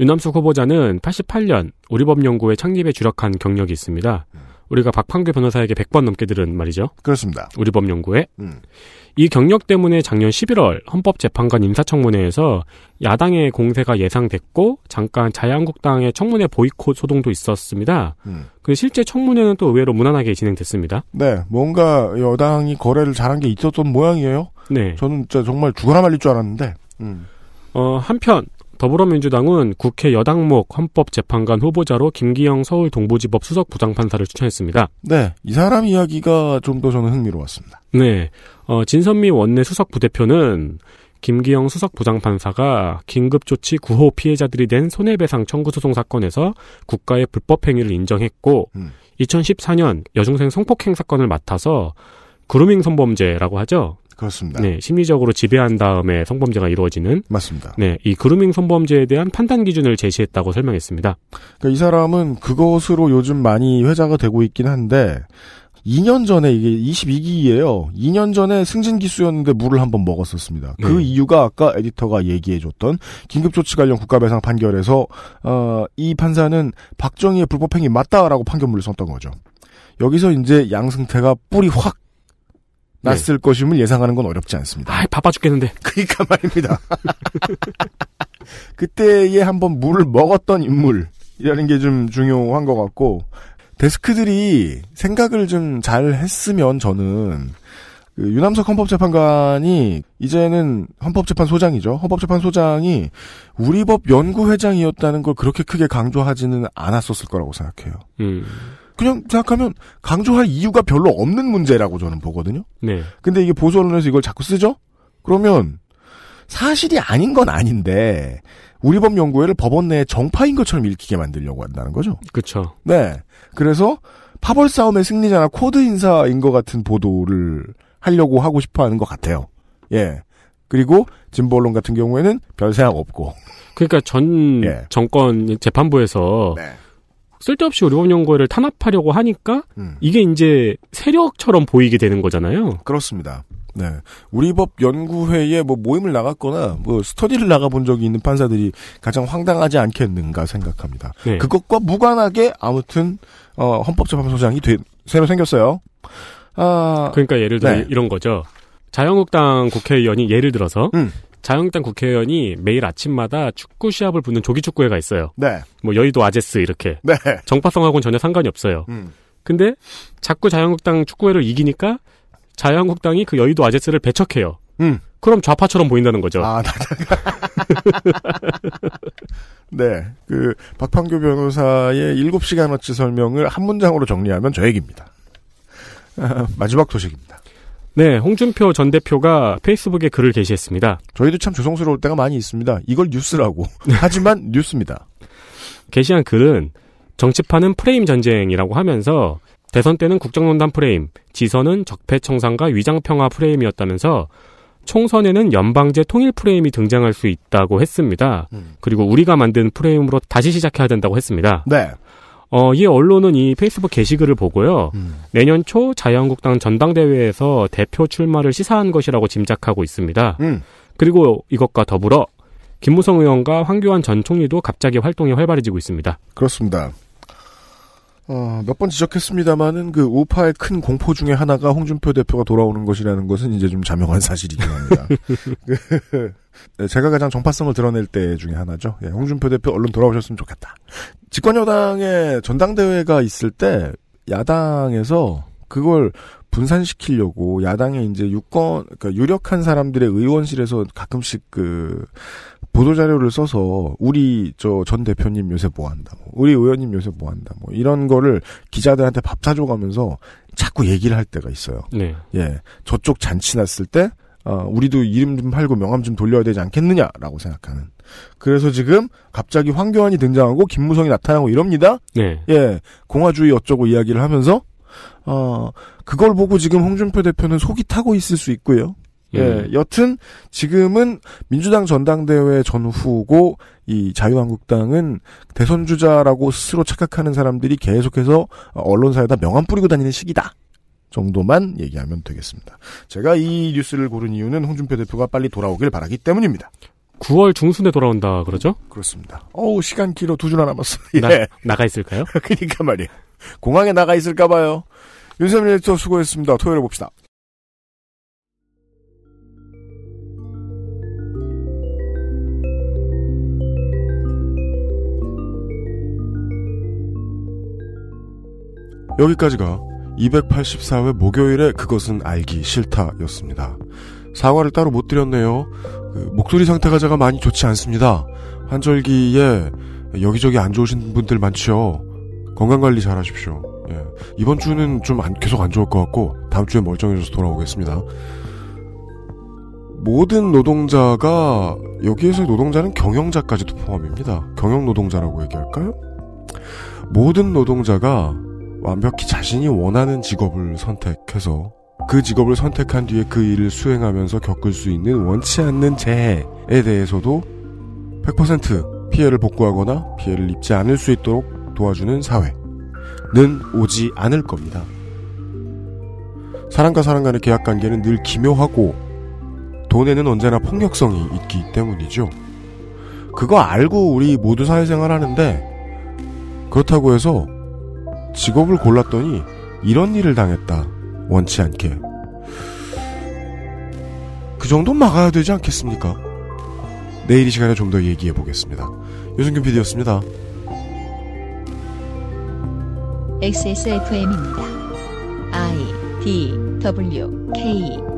유남석 후보자는 88년 우리법연구회 창립에 주력한 경력이 있습니다. 우리가 박판규 변호사에게 100번 넘게 들은 말이죠. 그렇습니다. 우리 법연구에. 음. 이 경력 때문에 작년 11월 헌법재판관 임사청문회에서 야당의 공세가 예상됐고 잠깐 자유한국당의 청문회 보이콧 소동도 있었습니다. 음. 그 실제 청문회는 또 의외로 무난하게 진행됐습니다. 네, 뭔가 여당이 거래를 잘한 게 있었던 모양이에요. 네, 저는 진짜 정말 죽어라 말릴 줄 알았는데. 음. 어 한편 더불어민주당은 국회 여당목 헌법재판관 후보자로 김기영 서울 동부지법 수석 부장판사를 추천했습니다. 네, 이 사람 이야기가 좀 더 저는 흥미로웠습니다. 네, 어, 진선미 원내 수석 부대표는 김기영 수석 부장판사가 긴급조치 구호 피해자들이 낸 손해배상 청구소송 사건에서 국가의 불법행위를 인정했고 음. 2014년 여중생 성폭행 사건을 맡아서 그루밍 성범죄라고 하죠. 그렇습니다. 네, 심리적으로 지배한 다음에 성범죄가 이루어지는 맞습니다. 네, 이 그루밍 성범죄에 대한 판단 기준을 제시했다고 설명했습니다. 그러니까 이 사람은 그것으로 요즘 많이 회자가 되고 있긴 한데 2년 전에 이게 22기예요. 2년 전에 승진 기수였는데 물을 한번 먹었었습니다. 그 네. 그 이유가 아까 에디터가 얘기해줬던 긴급조치 관련 국가배상 판결에서 어, 이 판사는 박정희의 불법행위 맞다라고 판결문을 썼던 거죠. 여기서 이제 양승태가 뿔이 확 났을 네. 예. 것임을 예상하는 건 어렵지 않습니다. 아, 바빠 죽겠는데. 그니까 말입니다. 그때에 한번 물을 먹었던 인물이라는 게 좀 중요한 것 같고 데스크들이 생각을 좀 잘 했으면 저는 그 유남석 헌법재판관이 이제는 헌법재판소장이죠. 헌법재판소장이 우리 법 연구회장이었다는 걸 그렇게 크게 강조하지는 않았었을 거라고 생각해요. 음. 그냥 생각하면 강조할 이유가 별로 없는 문제라고 저는 보거든요. 네. 근데 이게 보수 언론에서 이걸 자꾸 쓰죠? 그러면 사실이 아닌 건 아닌데 우리 법 연구회를 법원 내에 정파인 것처럼 읽히게 만들려고 한다는 거죠. 그렇죠. 네. 그래서 파벌 싸움의 승리자나 코드 인사인 것 같은 보도를 하려고 하고 싶어 하는 것 같아요. 예. 그리고 진보 언론 같은 경우에는 별 생각 없고. 그러니까 전 예. 정권 재판부에서 네. 쓸데없이 의료원연구회를 탄압하려고 하니까 음. 이게 이제 세력처럼 보이게 되는 거잖아요. 그렇습니다. 네. 우리법 연구회에 뭐 모임을 나갔거나 뭐 스터디를 나가본 적이 있는 판사들이 가장 황당하지 않겠는가 생각합니다. 네. 그것과 무관하게 아무튼 어, 헌법재판소장이 되, 새로 생겼어요. 아, 그러니까 예를 들어 네. 이런 거죠. 자유한국당 국회의원이 예를 들어서 음. 자영당 국회의원이 매일 아침마다 축구 시합을 붙는 조기 축구회가 있어요. 네. 뭐 여의도 아제스 이렇게. 네. 정파성하고는 전혀 상관이 없어요. 음. 근데 자꾸 자유한국당 축구회를 이기니까 자유한국당이 그 여의도 아제스를 배척해요. 음. 그럼 좌파처럼 보인다는 거죠. 아, 나, 네. 그, 박판규 변호사의 7시간어치 설명을 한 문장으로 정리하면 저 얘기입니다. 아, 마지막 소식입니다. 네, 홍준표 전 대표가 페이스북에 글을 게시했습니다. 저희도 참 죄송스러울 때가 많이 있습니다. 이걸 뉴스라고. 네. 하지만 뉴스입니다. 게시한 글은 정치판은 프레임 전쟁이라고 하면서 대선 때는 국정농단 프레임, 지선은 적폐청산과 위장평화 프레임이었다면서 총선에는 연방제 통일 프레임이 등장할 수 있다고 했습니다. 음. 그리고 우리가 만든 프레임으로 다시 시작해야 된다고 했습니다. 네. 어, 이 언론은 이 페이스북 게시글을 보고요. 음. 내년 초 자유한국당 전당대회에서 대표 출마를 시사한 것이라고 짐작하고 있습니다. 음. 그리고 이것과 더불어 김무성 의원과 황교안 전 총리도 갑자기 활동이 활발해지고 있습니다. 그렇습니다. 어, 몇 번 지적했습니다만은 그 우파의 큰 공포 중에 하나가 홍준표 대표가 돌아오는 것이라는 것은 이제 좀 자명한 사실이긴 합니다. 네. 그, 제가 가장 정파성을 드러낼 때 중에 하나죠. 예, 홍준표 대표 얼른 돌아오셨으면 좋겠다. 집권여당의 전당대회가 있을 때 야당에서 그걸 분산시키려고 야당의 이제 유권 그러니까 유력한 사람들의 의원실에서 가끔씩 그 보도 자료를 써서 우리 저 전 대표님 요새 뭐 한다, 뭐 우리 의원님 요새 뭐 한다, 뭐 이런 거를 기자들한테 밥 사줘가면서 자꾸 얘기를 할 때가 있어요. 네. 예, 저쪽 잔치 났을 때 어, 우리도 이름 좀 팔고 명함 좀 돌려야 되지 않겠느냐라고 생각하는. 그래서 지금 갑자기 황교안이 등장하고 김무성이 나타나고 이럽니다. 네. 예, 공화주의 어쩌고 이야기를 하면서 어, 그걸 보고 지금 홍준표 대표는 속이 타고 있을 수 있고요. 예, 음. 여튼 지금은 민주당 전당대회 전후고 이 자유한국당은 대선 주자라고 스스로 착각하는 사람들이 계속해서 언론사에다 명함 뿌리고 다니는 시기다. 정도만 얘기하면 되겠습니다. 제가 이 뉴스를 고른 이유는 홍준표 대표가 빨리 돌아오길 바라기 때문입니다. 9월 중순에 돌아온다 그러죠? 그렇습니다. 어우 시간 길어 두 주나 남았어. 예. 나, 나가 있을까요? 그러니까 말이에요. 공항에 나가 있을까 봐요. 윤세민 에디터 수고했습니다. 토요일에 봅시다. 여기까지가 284회 목요일에 그것은 알기 싫다였습니다. 사과를 따로 못 드렸네요. 그 목소리 상태가 제가 많이 좋지 않습니다. 환절기에 여기저기 안 좋으신 분들 많지요. 건강관리 잘 하십시오. 예. 이번 주는 좀 안, 계속 안 좋을 것 같고, 다음 주에 멀쩡해져서 뭐 돌아오겠습니다. 모든 노동자가, 여기에서 노동자는 경영자까지도 포함입니다. 경영노동자라고 얘기할까요? 모든 노동자가 완벽히 자신이 원하는 직업을 선택해서 그 직업을 선택한 뒤에 그 일을 수행하면서 겪을 수 있는 원치 않는 재해에 대해서도 100% 피해를 복구하거나 피해를 입지 않을 수 있도록 도와주는 사회는 오지 않을 겁니다. 사람과 사람 간의 계약 관계는 늘 기묘하고 돈에는 언제나 폭력성이 있기 때문이죠. 그거 알고 우리 모두 사회생활 하는데 그렇다고 해서 직업을 골랐더니 이런 일을 당했다. 원치 않게. 그 정도는 막아야 되지 않겠습니까? 내일 이 시간에 좀 더 얘기해 보겠습니다. 유승균 PD였습니다. XSFM입니다. I D W K